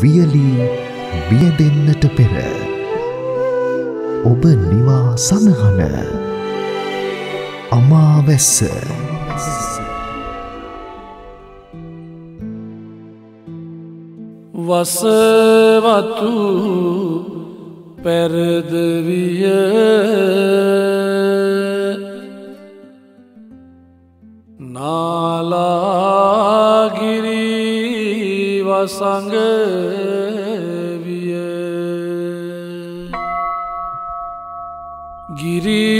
වියලී වියදෙන්නට පෙර ඔබ නිවා සඳහන අමාවැස්ස වසවතු පැරදවිය සංගවිය ගිරී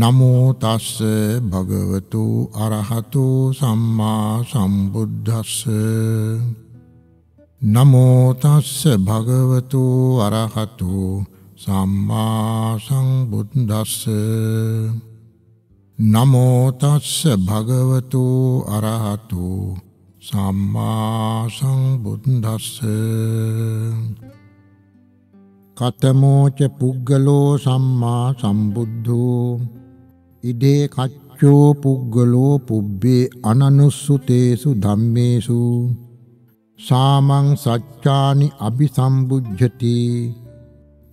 නමෝ තස්ස භගවතු අරහතු සම්මා සම්බුද්දස්ස නමෝ තස්ස භගවතු අරහතු සම්මා සංබුද්දස්ස නමෝ තස්ස භගවතු අරහතු සම්මා සංබුද්දස්ස කතමෝච පුද්ගලෝ සම්මා සම්බුද්ධෝ ඉදේ කච්චෝ පුග්ගලෝ පුබ්බේ අනනුස්සුතේසු ධම්මේසු සාමං සච්ඡානි අபிසම්බුද්ධති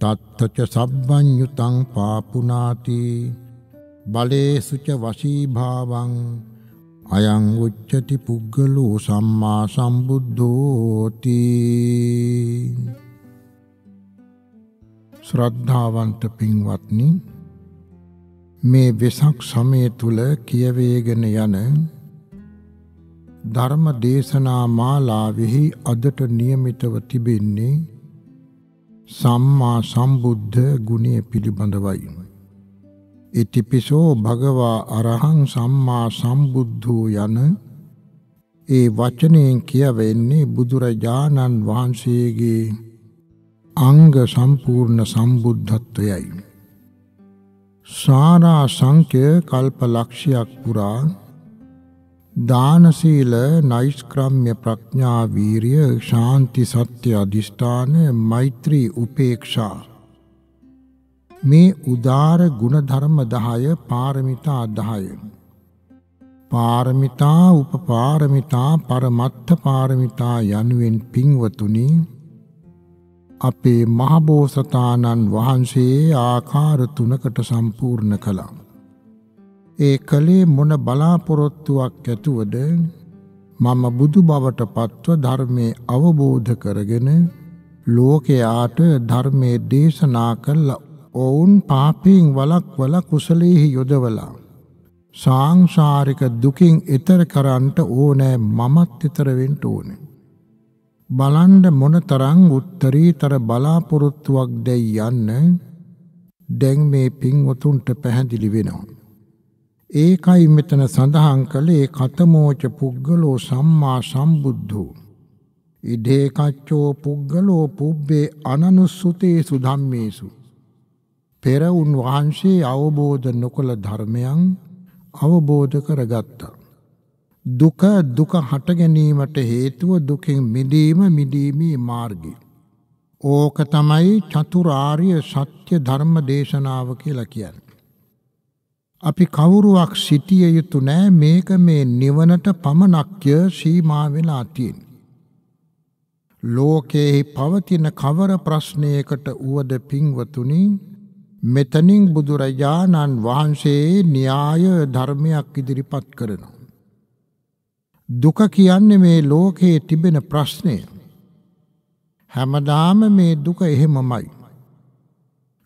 තත්තච සබ්බඤ්ඤුතං පාපුනාති බලේසුච වශීභාවං අයං උච්චති පුද්ගලෝ සම්මා සම්බුද්ධෝති ශ්‍රද්ධාවන්ත පින්වත්නි මේ වෙසක් සමය තුල කියවේගෙන යන ධර්ම දේශනා මාලාවෙහි අදට નિયમિતව තිබෙන්නේ සම්මා සම්බුද්ධ ගුණය පිළිබඳවයි. ඉතිපිසෝ භගවා අරහං සම්මා සම්බුද්ධෝ යන ඒ වචනයෙන් කියවෙන්නේ බුදුරජාණන් වහන්සේගේ අංග සම්පූර්ණ සම්බුද්ධත්වයයි. සාරා සංඛ්‍ය කල්පලක්ෂයක් පුරා දාන සීල නෛෂ්ක්‍රම්‍ය ප්‍රඥා වීරිය ශාන්ති සත්‍ය අදිෂ්ඨාන මෛත්‍රී උපේක්ෂා මේ උදාර ගුණධර්ම 10 පාරමිතා 10 පාරමිතා උපපාරමිතා පරමත්ත පාරමිතා යනුවෙන් පින්වතුනි අපේ මහබෝසතාණන් වහන්සේ ආකාර තුනකට සම්පූර්ණ කළා. ඒ කලේ මොන බලාපොරොත්තුවක් ඇතුවද මම බුදු බවට පත්ව ධර්මයේ අවබෝධ කරගෙන ලෝකයාට ධර්මයේ දේශනා කළ ඔවුන් පාපයෙන් වළක්වල කුසලෙහි යොදවලා සාංශාරික දුකින් ඈතර කරන්නට ඕනෑ මමත් ඈතර වෙන්න ඕනේ බලන්ඩ මොනතරං උත්තරීතර බලාපොරොත්තුවක් දැයි යන්න දැන් මේ පින්වතුන්ට පැහැදිලි වෙනවා. ඒකයි මෙතන සඳහන් කළ ඒ කතමෝච පුද්ගලෝ සම්මා සම්බුද්ධු. ඉඩේකච්චෝ පුද්ගලෝ පුබ්බේ අනනුස්සුතේ සුදම්මේසු. පෙරවුන් වහන්සේ අවබෝධ නොකළ ධර්මයන් අවබෝධ කරගත්තා. දුක දුක හට ගැනීමට හේතුව දුකින් මිදීම මිදීමේ මාර්ගය. ඕක තමයි චතුරාර්ය සත්‍ය ධර්ම දේශනාව කියලා කියන්නේ. අපි කවුරුවක් සිටිය යුතු නෑ මේක මේ නිවනට පමණක්ය සීමා වෙලා තියෙන. ලෝකයේ පවතින කවර ප්‍රශ්නයකට උවද පින්වතුනි මෙතනින් බුදුරජාණන් වහන්සේ න්‍යාය ධර්මයක් ඉදිරිපත් කරනවා. දුක කියන්නේ මේ ලෝකයේ තිබෙන ප්‍රශ්නය. හැමදාම මේ දුක එහෙමමයි.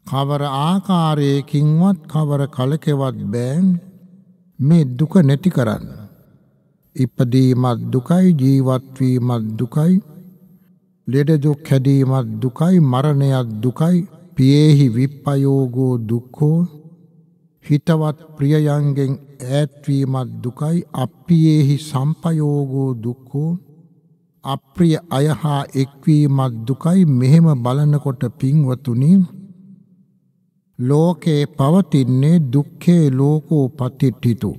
කවර ආකාරයකින්වත් කවර කලකෙවත් බෑ මේ දුක නැති කරන්න. ඉපදීමත් දුකයි ජීවත්වීමත් දුකයි ලෙඩදුක් හැදීමත් දුකයි මරණයත් දුකයි පියෙහි විප්පයෝගෝ දුක්කෝ හිතවත් ප්‍රියයන්ගෙන් ඈත්වීමත් දුකයි අප්පියේහි සම්පයෝගෝ දුක්ඛෝ අප්‍රිය අය හා එක්වීමත් දුකයි මෙහෙම බලනකොට පින්වතුනි ලෝකේ පවතින්නේ දුක්ඛේ ලෝකෝ පතිට්ඨිතු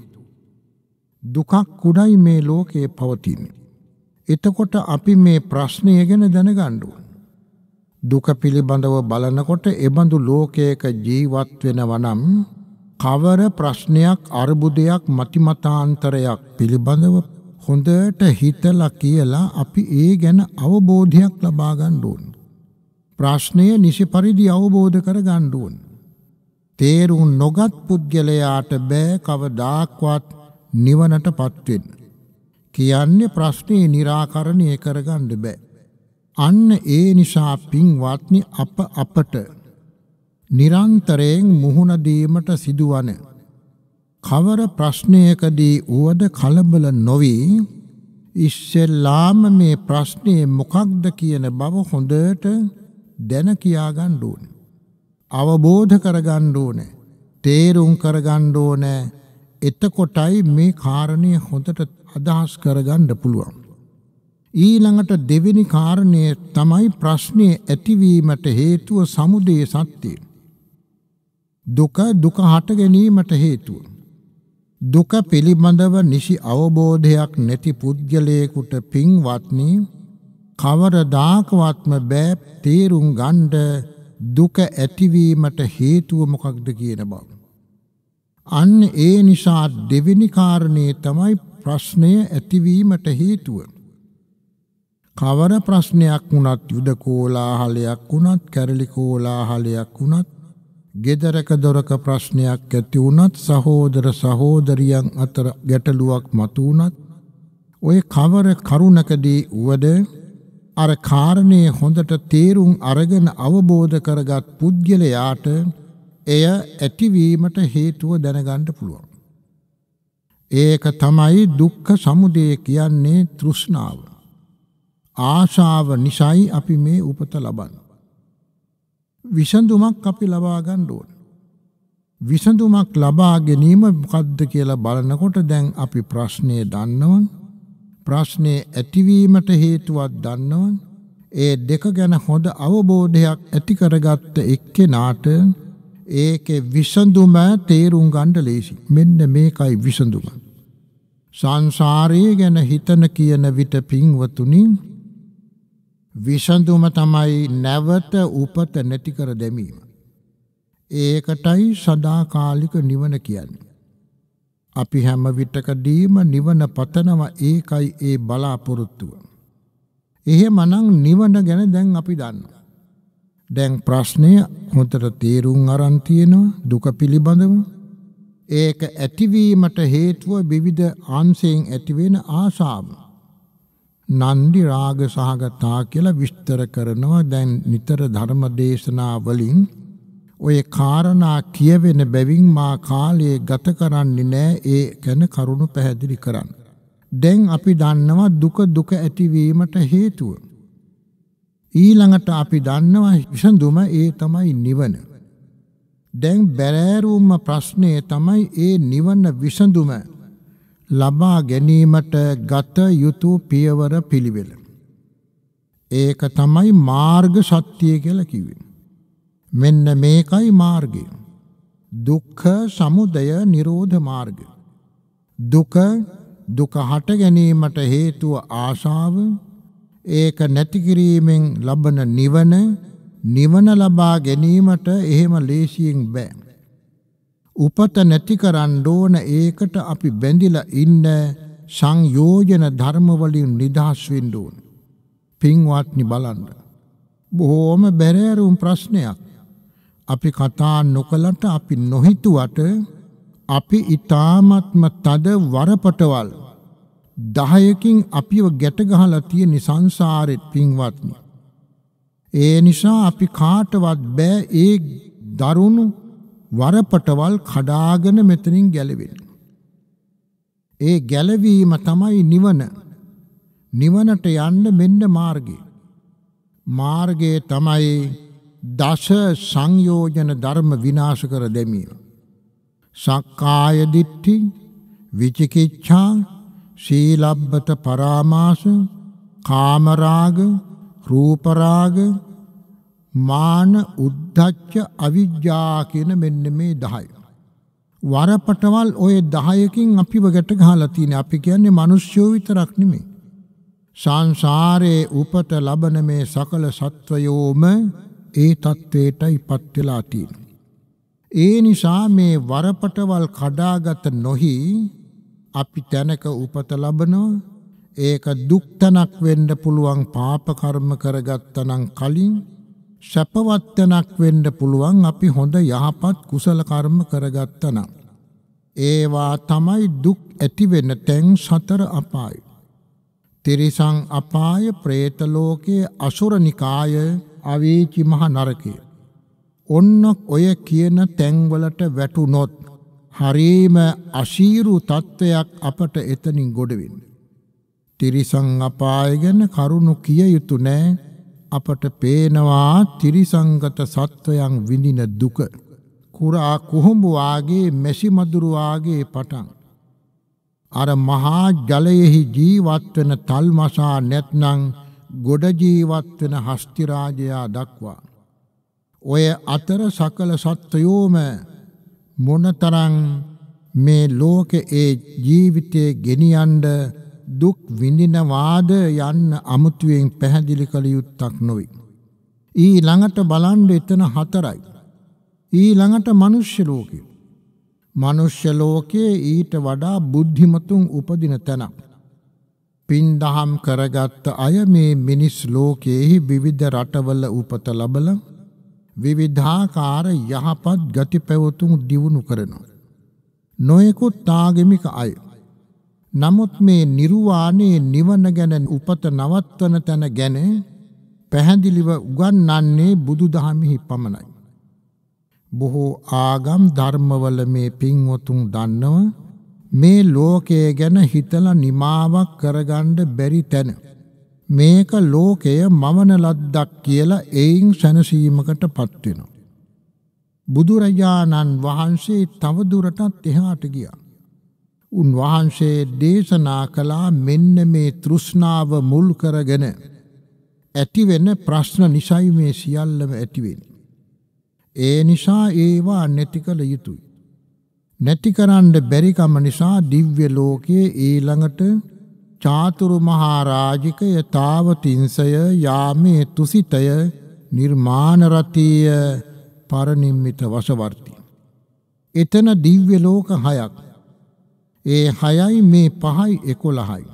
දුකක් උඩයි මේ ලෝකේ පවතින්නේ එතකොට අපි මේ ප්‍රශ්නය ගැන දැනගන්න දුක පිළිබඳව බලනකොට එබඳු ලෝකයක ජීවත් වෙනවා නම් කවර ප්‍රශ්නයක් අර්බුදයක් මතිමතාන්තරයක් පිළිබඳව හොඳට හිතලා කියලා අපි ඒ ගැන අවබෝධයක් ලබා ගන්න ඕන. ප්‍රශ්නය නිසි පරිදි අවබෝධ කර ගන්න ඕන. තේරුම් නොගත් පුද්ගලයාට බෑ කවදාක්වත් නිවනටපත් වෙන්න. කියන්නේ ප්‍රශ්නේ निराකරණය කරගන්න බෑ. අන්න ඒ නිසා පින්වත්නි අප අපට නිරන්තරයෙන් මුහුණ දීමට සිදුවන කවර ප්‍රශ්නයකදී උවද කලබල නොවි ඉස්සෙල්ලාම මේ ප්‍රශ්නේ මොකක්ද කියන බව හොඳට දැන කියා ගන්න ඕනේ. අවබෝධ කර ගන්න ඕනේ. තේරුම් කර ගන්න ඕනේ. එතකොටයි මේ කාරණේ හොඳට අදහස් කර ගන්න පුළුවන්. ඊළඟට දෙවෙනි කාරණය තමයි ප්‍රශ්නේ ඇතිවීමට හේතුව සමුදේ සත්‍යය. දුක දුක හට ගැනීමට හේතුව. දුක පිළිබඳව නිසි අවබෝධයක් නැති පුද්ගලයෙකුට පින්වත්නි කවරදාකවත්ම බෑ තේරුම් ගන්ඩ දුක ඇතිවීමට හේතුව මොකක්ද කියන බව. අන්න ඒ නිසා දෙවෙනි කාරණේ තමයි ප්‍රශ්නය ඇතිවීමට හේතුව. කවර ප්‍රශ්නයක් වුණත් යුද කෝලාහලයක් වුණත් කැරලි කෝලාහලයක් වුණත් ගෙදරක දොරක ප්‍රශ්නයක් ඇති වුණත් සහෝදර සහෝදරියන් අතර ගැටලුවක් මතු වුණත් ඔය කවර කරුණකදී වුවද අර කාරණේ හොඳට තේරුම් අරගෙන අවබෝධ කරගත් පුද්ගලයාට එය ඇතිවීමට හේතුව දැනගන්න පුළුවන්. ඒක තමයි දුක්ඛ සමුදය කියන්නේ තෘෂ්ණාව. ආශාව නිසයි අපි මේ උපත ලබන්නේ. විසඳුමක් අපි ලබා ගන්න ඕන. විසඳුමක් ලබා ගැනීම මොකද්ද කියලා බලනකොට දැන් අපි ප්‍රශ්නේ දන්නවන්. ප්‍රශ්නේ ඇතිවීමට හේතුවක් දන්නවන්. ඒ දෙක ගැන හොඳ අවබෝධයක් ඇති කරගත්ත එක්කෙනාට ඒකේ විසඳුම තේරුම් ගන්න ලේසි. මෙන්න මේකයි විසඳුම. සංසාරයේ ගැන හිතන කියන විට පින්වතුනි විසඳුම තමයි නැවත උපත නැති කර දැමීම. ඒකටයි සදාකාලික නිවන කියන්නේ. අපි හැම විටකදීම නිවන පතනව ඒකයි ඒ බලාපොරොත්තුව. එහෙමනම් නිවන ගැන දැන් අපි දන්නවා. දැන් ප්‍රශ්නය හොතට තේරුම් අරන් තියෙනවා දුක පිළිබඳව. ඒක ඇතිවීමට හේතුව විවිධ අංශයෙන් ඇතිවෙන ආශාව. නන්දි රාග සහගතා කියලා විස්තර කරනවා දැන් නිතර ධර්ම දේශනා වලින් ඔය කාරණා කියවෙන බැවින් මා කාලයේ ගත කරන්නේ නෑ ඒ ගැන කරුණු පැහැදිලි කරන්න. දැන් අපි දන්නවා දුක දුක ඇතිවීමට හේතුව. ඊළඟට අපි දන්නවා විසඳුම ඒ තමයි නිවන. දැන් බැරෑරුම්ම ප්‍රශ්නය තමයි ඒ නිවන විසඳුම ලබා ගැනීමට ගත යුතු පියවර පිළිවෙල. ඒක තමයි මාර්ග සත්‍යය කියලා කිව්වේ. මෙන්න මේකයි මාර්ගය. දුක්ඛ සමුදය නිරෝධ මාර්ගය. දුක දුක හට ගැනීමට හේතුව ආශාව ඒක නැති කිරීමෙන් ලබන නිවන නිවන ලබා ගැනීමට එහෙම ලේසියෙන් බෑ උපත නැති කරන්න ඕන ඒකට අපි බැඳිලා ඉන්න සංයෝජන ධර්ම වලින් නිදහස් වෙන්න ඕන. පින්වත්නි බලන්න. බොහොම බැරෑරුම් ප්‍රශ්නයක්. අපි කතා නොකලට අපි නොහිතුවට අපි ඊ타මත්ම තද වරපටවල් 10කින් අපිව ගැට ගහලා තියෙන සංසාරෙත් පින්වත්නි. ඒ නිසා අපි කාටවත් බෑ ඒ දරුණු වරපටවල් කඩාගෙන මෙතනින් ගැලවෙන්න. ඒ ගැලවීම තමයි නිවන. නිවනට යන්න මෙන්න මාර්ගය. මාර්ගයේ තමයි දස සංයෝජන ධර්ම විනාශ කර දැමීම. සක්කාය දිට්ඨි, විචිකිච්ඡා, සීලබ්බත පරාමාස, කාමරාග, රූපරාග මාන උද්ධච්ච අවිද්‍යා කියන මෙන්න මේ 10. වරපටවල් ওই 10කින් අපිව ගැට ගහලා තියෙන අපි කියන්නේ මිනිස්සු විතරක් නෙමෙයි. සංසාරයේ උපත ලබන මේ සකල සත්වයෝම ඒ தത്വෙටයිපත් වෙලා තියෙනවා. ඒ නිසා මේ වරපටවල් කඩාගත නොහි අපි තැනක උපත ලබනවා. ඒක දුක් තනක් වෙන්න පුළුවන් පාප කර්ම කරගත්තනම් කලින් සැපවත්තනක් වෙන්න පුළුවන් අපි හොඳ යහපත් කුසල කර්ම කරගත්තනම්. ඒවා තමයි දුක් ඇතිවෙන තැන් සතර අපායි. තිරිසං අපාය ප්‍රේතලෝකයේ අසුරනිකාය අවීචි මහ නරකය. ඔන්න ඔය කියන තැන්වලට වැටුනොත් හරීම අශීරු තත්ත්වයක් අපට එතනින් ගොඩවෙන්න. තිරිසං අපාය ගැන කරුණු කිය යුතු නෑ අපට පේනවා තිරිසංගත සත්වයන් විඳින දුක. කුරා කුහුඹුවාගේ මැසිමදුරුවාගේ පටන්. අර මහා ජලයෙහි ජීවත්වන තල්මසා නැත්නං ගොඩ ජීවත්වන හස්තිරාජයා දක්වා. ඔය අතර සකල සත්වයෝම මොනතරං මේ ලෝක ඒ ජීවිතය ගෙනියන්ඩ දුක් විඳිනවාද යන්න අමුතුවෙන් පැහැදිලි කළ යුත්තක් නොවේ. ඊළඟට බලන්න එතන හතරයි. ඊළඟට මනුෂ්‍ය ලෝකය. මනුෂ්‍ය ලෝකයේ ඊට වඩා බුද්ධිමතුන් උපදින තැනක්. පින්දහම් කරගත්ත අය මේ මිනිස් ලෝකයෙහි විවිධ රටවල උපත ලබල විවිධාකාර යහපත් ගති පැවතුම් දියුණු කරනවා. නොයෙකුත් ආගමික අය නමුත් මේ නිර්වාණයේ නිවන ගැන උපත නවත්වන තැන ගැන පැහැදිලිව උගන්වන්නේ බුදුදහමෙහි පමණයි. බොහෝ ආගම් ධර්මවල මේ පින්වතුන් දන්නව මේ ලෝකය ගැන හිතලා නිමාවක් කරගන්න බැරි තැන මේක ලෝකය මවන ලද්දක් කියලා එයින් සැනසීමකටපත් වෙනවා. බුදුරජාණන් වහන්සේ තවදුරටත් එහාට ගියා. උන්වහන්සේ දේශනා කළා මෙන්න මේ තෘෂ්ණාව මුල් කරගෙන ඇතිවෙන ප්‍රශ්න නිසයි මේ සියල්ලම ඇතිවෙන්නේ. ඒ නිසා ඒවා නැති කළ යුතුයි. නැති කරන්න බැරිකම නිසා දිව්‍ය ලෝකයේ ඊළඟට චාතුරු මහරාජිකය තාවතිංසය යාමේ තුසිතය නිර්මාණරතීය පරනිම්මිත වශවර්ති. එතන දිව්‍ය ලෝක හයක් ඒ හයයි මේ පහයි එකොළහයි.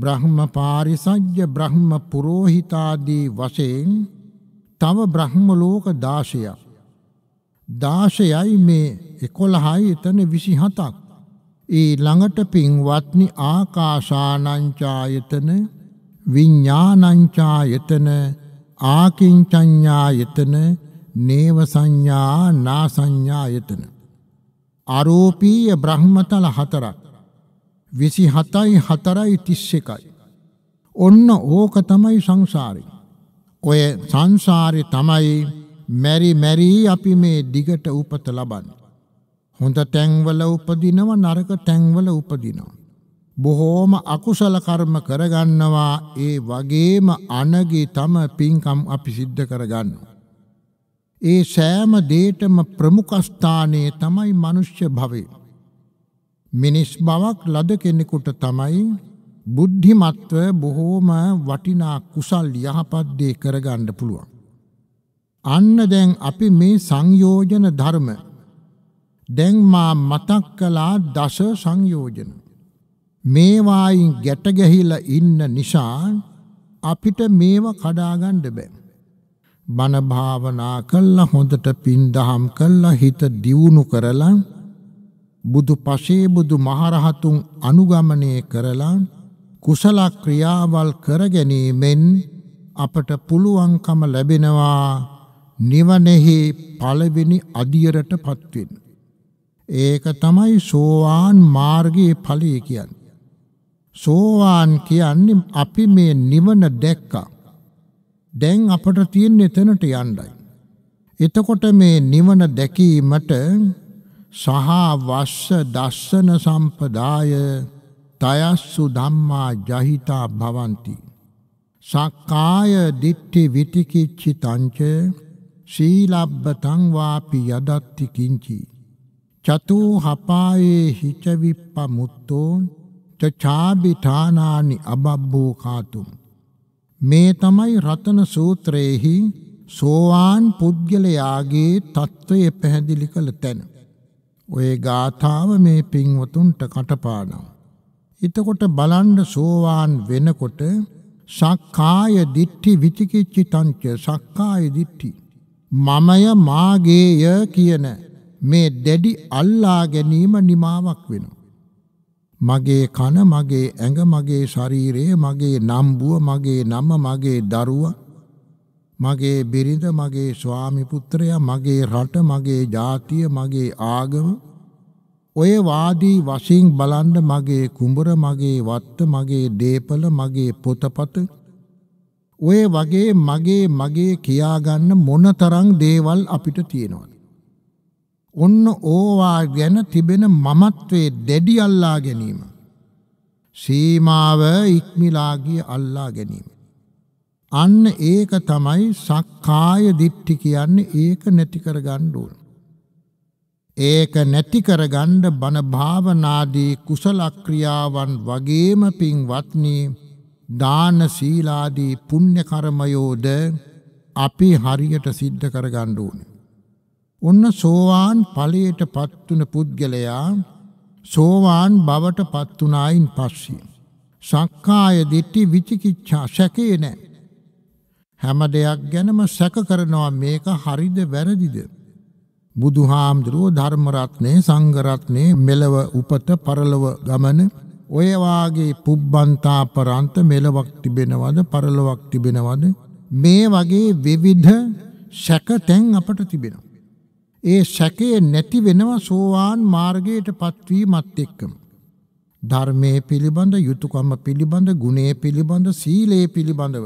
බ්‍රහ්ම පාරිසජ්්‍ය බ්‍රහ්ම පුරෝහිතාදී වශයෙන් තව බ්‍රහ්මලෝක දාශයක්. දාශයයි මේ එකොළහයි එතන විසිහතක්. ඒ ළඟට පින්වත්නි ආකාශානංචායතන විඤ්ඥානංචායතන ආකින්චඥායතන නේව සංඥා නාසඥායතන. අරෝපීය බ්‍රහ්මතල හතරක් විසි හතයි හතරයි තිස්ස එකයි. ඔන්න ඕක තමයි සංසාරි. ඔය සංසාරි තමයි මැරි මැරී අපි මේ දිගට උපත ලබන්න. හොඳ තැන්වල උපදිනව නරක තැන්වල උපදිනවා. බොහෝම අකුසල කර්ම කරගන්නවා ඒ වගේම අනගේ තම පින්කම් අපි සිද්ධ කරගන්නවා. ඒ සෑම දේටම ප්‍රමුඛස්ථානයේ තමයි මනුෂ්‍ය භවය. මිනිස් බවක් ලද කෙනෙකුට තමයි බුද්ධිමත්ව බොහෝම වටිනා කුසල් යහපත් දේ කරගන්න පුළුවන්. අන්න දැන් අපි මේ සංයෝජන ධර්ම දැන් මා මතක් කළා දස සංයෝජන. මේවායින් ගැට ගැහිලා ඉන්න නිසා අපිට මේව කඩා ගන්න බෑ. බණ භාවනා කළා හොඳට පින් දහම් කළා හිත දියුණු කරලා බුදු පසේ බුදු මහරහතුන් අනුගමනය කරලා කුසල ක්‍රියාවල් කර ගැනීමෙන් අපට පුළුවන්කම ලැබෙනවා නිවනෙහි පළවෙනි අදියරටපත් වෙන්න. ඒක තමයි සෝවාන් මාර්ගයේ ඵලය කියන්නේ. සෝවාන් කියන්නේ අපි මේ නිවන දැක්කා. දැන් අපට තියෙන එතනට යන්නයි. එතකොට මේ නිවන දැකීමට සහ වස්ස දස්සන සම්පදාය තයස්සු ධම්මා ජහිතා භවಂತಿ. සක්කාය දිට්ඨි විතිකිච්චි තංච සීලබ්බතං වාපි යදත්ති කිංචි චතෝ හපායේ හිච විප්පමුත්තෝ චාබිතානානි අබබ්බෝ කාතුම් මේ තමයි රතන සූත්‍රයේහි සෝවාන් පුද්ගලයාගේ తত্ত্বය පැහැදිලි කළ තැන. ඔය ගාථාව මේ පින්වතුන්ට කටපාඩම්. එතකොට බලන්න සෝවාන් වෙනකොට සක්කාය දිට්ඨි විචිකිච්ඡිතංච සක්කාය දිට්ඨි මමය මාගේය කියන මේ දැඩි අල්ලා ගැනීම නිමාවක් වෙනවා. මගේ කන මගේ ඇඟ මගේ ශරීරය මගේ නම්බුව මගේ නම මගේ දරුවා මගේ බිරිඳ මගේ ස්වාමි පුත්‍රයා මගේ රට මගේ ජාතිය මගේ ආගම ඔය වාදී වශයෙන් බලන්න මගේ කුඹර මගේ වත්ත මගේ දීපල මගේ පොතපත ඔය වගේ මගේ මගේ කියාගන්න මොනතරම් දේවල් අපිට තියෙනවද ඔන්න ඕවා ගැන තිබෙන මමත්වේ දැඩි අල්ලා ගැනීම. සීමාව ඉක්මිලාගිය අල්ලා ගැනීම. අන්න ඒක තමයි සක්කාය දිට්ටි කියන්නේ ඒක නැති කරගන්න ඕන. ඒක නැති කරගන්න බන භාවනාදී කුසල ක්‍රියාවන් වගේම පින්වත්නි දාන සීලාදී පුණ්‍ය කර්මයෝද අපි හරියට සිද්ධ කරගන්න ඕනේ. ඔන්න සෝවාන් ඵලයට පත්වන පුද්ගලයා සෝවාන් බවට පත්වනායින් පස්සේ. සක්කාය දිට්ටි විචිකිච්ඡා සැකේ නෑ. හැම දෙයක් ගැනම සැක කරනවා මේක හරිද වැරදිද. බුදුහාමුදුරුව ධර්මරත්නය සංගරත්නය මෙලව උපත පරලව ගමන ඔයවාගේ පුබ්බන්තා පරන්ත මෙලවක් තිබෙනවද පරලොවක් තිබෙනවද මේ වගේ විවිධ සැකතැන් අපට තිබෙනවා. ඒ සැකය නැති වෙනවා සෝවාන් මාර්ගයට පත්වීමත් එක්කම. ධර්මය පිළිබඳ යුතුකම්ම පිළිබඳ ගුණේ පිළිබඳ සීලයේ පිළිබඳව.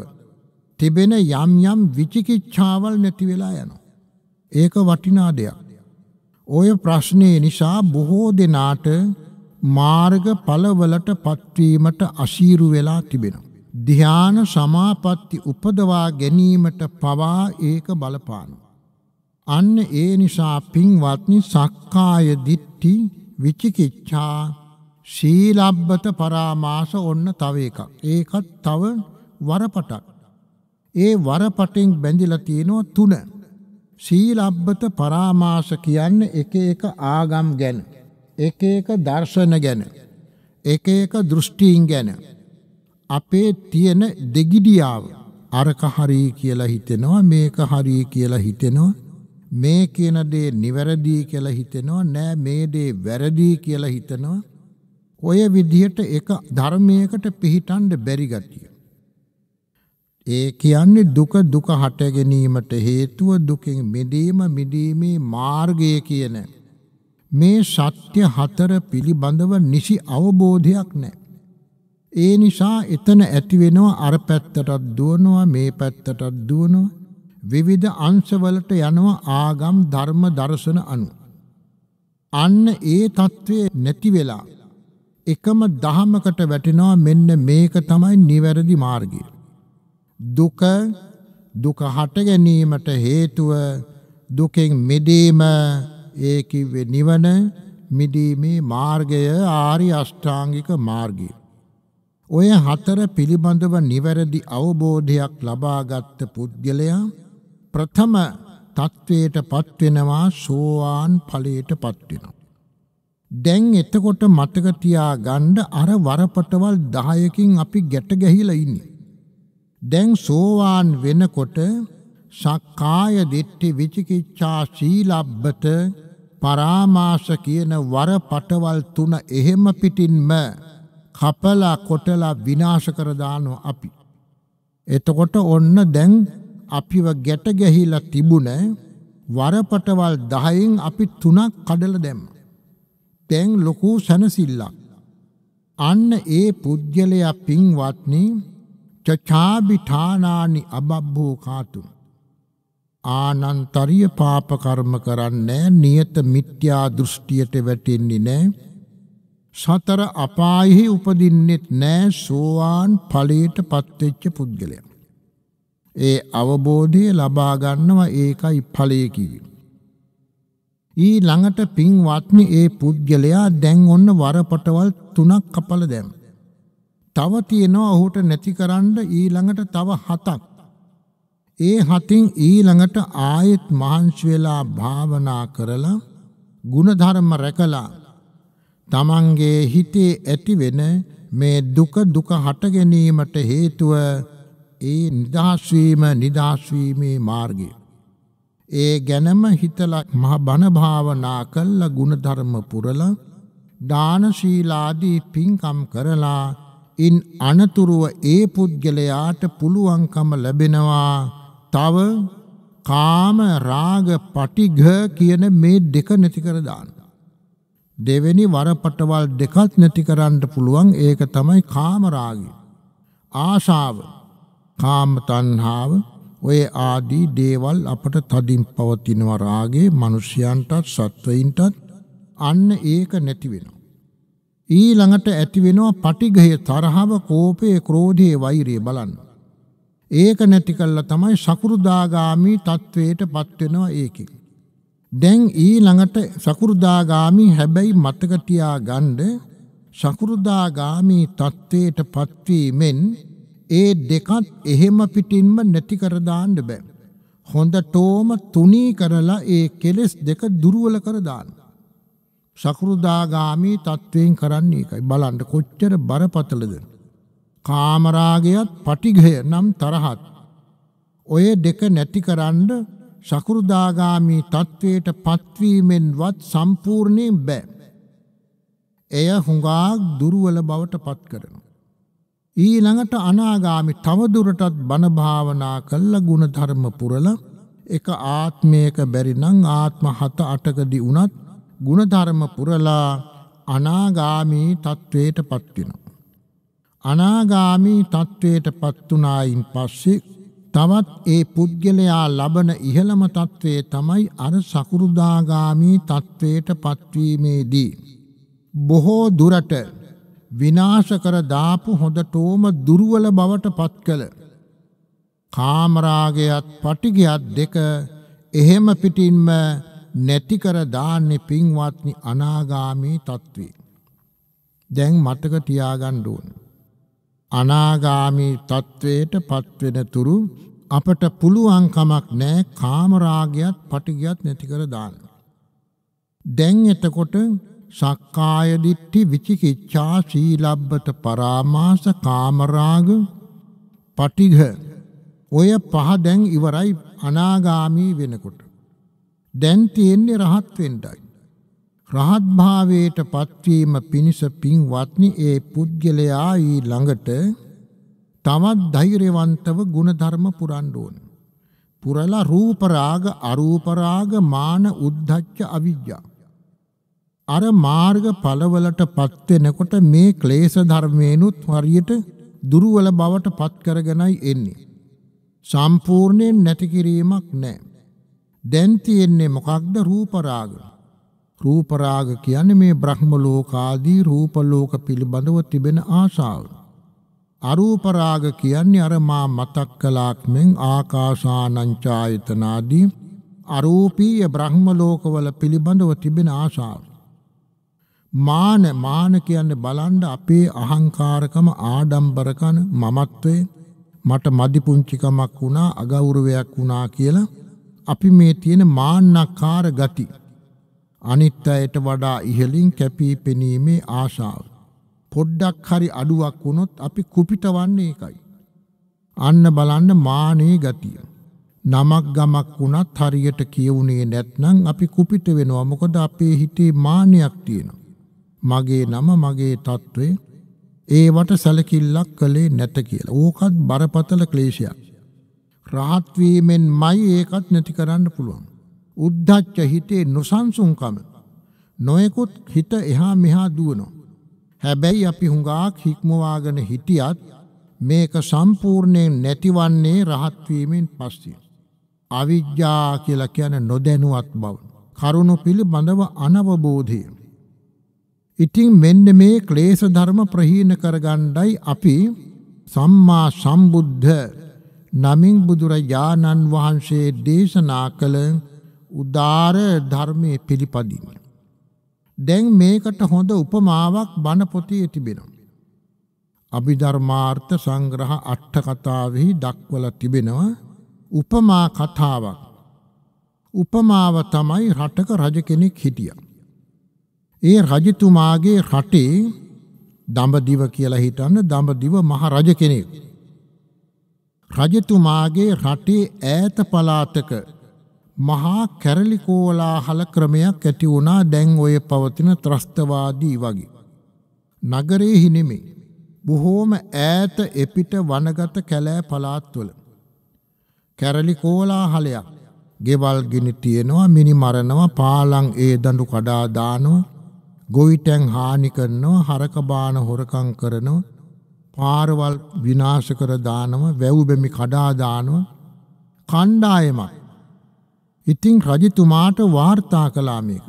තිබෙන යම් යම් විචිකිච්ඡාවල් නැති වෙලා යනවා. ඒක වටිනා දෙයක්. ඔය ප්‍රශ්නය නිසා බොහෝ දෙනාට මාර්ග පලවලට පත්වීමට අසීරු වෙලා තිබෙන. ධ්‍යාන සමාපත්ති උපදවා ගැනීමට පවා ඒක බලපානු. අන්න ඒ නිසා පින්වත්නි සක්කාය දිට්ටි විචිකිච්ඡා ශීලබ්බත පරාමාස ඔන්න තව එකක්. ඒකත් තව වරපටක්. ඒ වරපටෙන් බැඳිලා තියෙනවා තුන. ශීලබ්බත පරාමාස කියන්නේ එක එක ආගම් ගැන, එක එක දර්ශන ගැන, එක එක දෘෂ්ටීන් ගැන. අපේ තියෙන දෙගිඩියාව අරක හරි කියලා හිතෙනවා මේක හරි කියලා හිතෙනවා මේ කියන දේ නිවැරදි කියලා හිතෙනවා නෑ මේ දේ වැරදි කියලා හිතනවා ඔය විදිහට එක ධර්මයකට පිහිටන්න බැරි ගතිය. ඒ කියන්නේ දුක දුක හට ගැනීමට හේතුව දුකින් මිදීම මිදීමේ මාර්ගය කියන මේ සත්‍ය හතර පිළිබඳව නිසි අවබෝධයක් නැහැ. ඒ නිසා එතන ඇති වෙනවා අර පැත්තටත් දුවනවා මේ පැත්තටත් දුවනවා විවිධ අංශවලට යනවා ආගම් ධර්ම දර්ශන අනුව. අන්න ඒ తත්වයේ නැති වෙලා එකම දහමකට වැටෙනවා මෙන්න මේක තමයි නිවැරදි මාර්ගය. දුක දුක හට ගැනීමට හේතුව දුකෙන් මිදීම ඒ කිව්වේ නිවන මිදීමේ මාර්ගය ආරි අෂ්ටාංගික මාර්ගය. ඔය හතර පිළිබඳව නිවැරදි අවබෝධයක් ලබාගත් පුද්ගලයා ප්‍රථම තත්ත්වයට පත්වෙනවා සෝවාන් ඵලයට පත්වෙනවා. දැන් එතකොට මතක තියා ගන්න අර වරපටවල් 10කින් අපි ගැට ගැහිලා ඉන්නේ. දැන් සෝවාන් වෙනකොට සක්කාය දිට්ඨි විචිකිච්ඡා සීලබ්බත පරාමාස කියන වරපටවල් තුන එහෙම පිටින්ම කපලා කොටලා විනාශ කර දානවා අපි. එතකොට ඔන්න දැන් අපිව ගැට ගැහිලා තිබුණ වරපටවල් 10න් අපි තුනක් කඩලා දැම්මා. දැන් ලොකු සනසිල්ලක්. අන්න ඒ පුජ්‍යලයා පින්වත්නි චචාබිඨානානි අබබ්බෝ කාතුම් ආනන්තරිය පාප කර්ම කරන්නේ නියත මිත්‍යා දෘෂ්ටියට වැටෙන්නේ නැහැ සතර අපායෙහි උපදින්නෙත් නැහැ සෝවාන් ඵලයට පත්වෙච්ච පුද්ගලයා ඒ අවබෝධය ලබා ගන්නවා ඒකයි ඵලය කිව්වේ. ඊළඟට පින්වත්නි ඒ පුද්ගලයා දැන් ඔන්න වරපටවල් තුනක් කපල දැම්. තව තියෙනවා ඔහුට නැතිකරන්න ඊළඟට තව හතක්. ඒ හතින් ඊළඟට ආයෙත් මහන්සි වෙලා භාවනා කරලා ಗುಣධර්ම රැකලා තමන්ගේ හිතේ ඇතිවෙන මේ දුක දුක හට ගැනීමට හේතුව ඒ නිදහස්වීම නිදහස්වීමේ මාර්ගය. ඒ ගැනම හිතල මහ බණභාවනා කල්ල ගුණධර්ම පුරල දානශීලාදී පින්කම් කරලා ඉන් අනතුරුව ඒ පුද්ගලයාට පුළුවන්කම ලැබෙනවා තව කාම රාග පටිඝ කියන මේ දෙක නැති කර දාන්න. දෙවෙනි වරපටවල් දෙකත් නැති කරන්න පුළුවන් ඒක තමයි කාම රාගය. ආශාව කාම තණ්හාව ඔය ආදී දේවල් අපට තදින් පවතිනවා රාගේ මිනිසයන්ටත් සත්වයින්ටත් අන්න ඒක නැති වෙනවා. ඊළඟට ඇති වෙනවා පටිඝය තරහව කෝපය ක්‍රෝධය වෛරය බලන්න. ඒක නැති කළා තමයි සකුරුදාගාමි තත්වයටපත් වෙනවා ඒකෙන්. දැන් ඊළඟට සකුරුදාගාමි හැබැයි මතක තියාගන්න සකුරුදාගාමි තත්වයටපත් වීමෙන් ඒ දෙකත් එහෙම පිටින්ම නැති කර දාන්න බෑ. හොඳටම තුනී කරලා ඒ කෙලෙස් දෙක දුර්වල කර දාන්න. සකෘදාගාමී තත්වයෙන් කරන්නේ එකයි. බලන්න කොච්චර බරපතලද. කාමරාගයත් පටිඝය නම් තරහත්. ඔය දෙක නැතිකරන්න සකෘදාගාමී තත්වයට පත්වීමෙන්වත් සම්පූර්ණයෙන් බෑ. එය හුඟාක් දුර්වල බවට පත් කරනවා. ඊළඟට අනාගාමි තවදුරටත් බණ භාවනා කළා ගුණ ධර්ම පුරලා එක ආත්මයක බැරි නම් ආත්ම හත අටකදී උනත් ගුණ ධර්ම පුරලා අනාගාමි තත්වයටපත් වෙනවා අනාගාමි තත්වයටපත් උනායින් පස්සේ තවත් ඒ පුද්ගලයා ලබන ඉහළම තත්ත්වයේ තමයි අර සකුරුදාගාමි තත්ත්වයට පත්වීමේදී බොහෝ දුරට විනාශ කර දාපු හොඳටෝම දුර්වල බවට පත් කළ. කාමරාගයත් පටිගියත් දෙක එහෙම පිටින්ම නැති කර දාන්නේ පින්වත්නි අනාගාමී තත්වේ. දැන් මතක තියාගන්න ඕන. අනාගාමී තත්වයට පත්වෙන තුරු අපට පුළුවන් කමක් නැහැ කාමරාගයත් පටිගියත් නැති කර දාන්න. දැන් එතකොට සක්කාය දිට්ඨි විචිකිච්ඡා සීලබ්බත පරාමාස කාමරාග පටිඝ ඔය පහ දැන් ඉවරයි අනාගාමී වෙනකොට දැන් තියෙන්නේ රහත් වෙන්නයි රහත් භාවයට පත්වීම පිණිස පින්වත්නි ඒ පුද්ගලයා ඊ ළඟට තවත් ධෛර්යවන්තව ගුණධර්ම පුරන්න ඕන පුරලා රූප රාග අරූප රාග මාන උද්ධච්ච අවිජ්ජා අර මාර්ග ඵලවලට පත් වෙනකොට මේ ක්ලේශ ධර්මේනුත් හරියට දුර්වල බවට පත් කරගෙනයි එන්නේ. සම්පූර්ණයෙන් නැති කිරීමක් නැහැ. දැන් තියෙන්නේ මොකක්ද රූප රාග. රූප රාග කියන්නේ මේ බ්‍රහ්ම ලෝකාදී රූප ලෝක පිළිබඳව තිබෙන ආශාව. අරූප රාග කියන්නේ අර මා මතක් කළාක්මෙන් ආකාසානං ඡායතනාදී අරූපීය බ්‍රහ්ම ලෝකවල පිළිබඳව තිබෙන ආශාව. මාන මාන කියන්නේ බලන්න අපේ අහංකාරකම ආඩම්බරකම මමත්වේ මට මදි පුංචිකමක් වුණා අගෞරවයක් වුණා කියලා අපි මේ තියෙන මාන්නකාර ගති අනිත් අයට වඩා ඉහළින් කැපී පෙනීමේ ආශාව පොඩ්ඩක් හරි අඩුවක් වුණොත් අපි කුපිටවන්නේ ඒකයි අන්න බලන්න මානේ ගතිය නමක් ගමක් වුණත් හරියට කියුණේ නැත්නම් අපි කුපිට වෙනවා මොකද අපේ හිතේ මානයක් තියෙනවා මගේ නම මගේ తත්වේ ඒවට සැලකිල්ලක් කළේ නැත කියලා. ඕකත් බරපතල ක්ලේශයක්. රහත් වීමෙන්මයි ඒකත් නැති කරන්න පුළුවන්. උද්ධච්ච හිතේ නොසන්සුන්කම නොයෙකුත් හිත එහා මෙහා දුවනවා. හැබැයි අපි හුඟාක් හික්මවාගෙන හිටියත් මේක සම්පූර්ණයෙන් නැතිවන්නේ රහත් වීමෙන් පස්සේ. අවිජ්ජා කියලා කියන නොදැනුවත් බව. කරුණු පිළිබඳව අනවබෝධය. ඉතින් මෙන්න මේ ක්ලේශ ධර්ම ප්‍රහීන කරගණ්ඩයි අපි සම්මා සම්බුද්ධ නමින් බුදුරජාණන් වහන්සේ දේශනා කළ උදාර ධර්මය පිළිපදින්න. දැන් මේකට හොඳ උපමාවක් බණපොතිය තිබෙනවා. අභිධර්මාර්ථ සංග්‍රහ අට්ඨකතාවෙහි දක්වල තිබෙනවා උපමා කතාවක්. උපමාව තමයි රටක රජ කෙනෙක් හිටියා. ඒ රජතුමාගේ රටේ දඹදිව කියලා හිටන්න දඹදිව මහ රජ කෙනෙක්. රජතුමාගේ රටේ ඈත පලාතක මහා කැරලි කෝලාහල ක්‍රමයක් ඇති වුණා දැන් ඔය පවතින ත්‍රස්තවාදී වගේ. නගරේ හිනෙමේ බොහෝම ඈත එපිට වනගත කැලෑ පලාත්වල. කැරලි කෝලාහලයක් ගෙවල් ගිනි තියෙනවා මිනි මරණව පාලං ඒ දඬු කඩා දානවා ගොවිටැන් හානි කරනවා හරකබාන හොරකං කරනවා පාරවල් විනාශ කර දානව වැව්බැමි කඩා දානව කණ්ඩායමයි. ඉතින් රජතුමාට වාර්තා කළා මේක.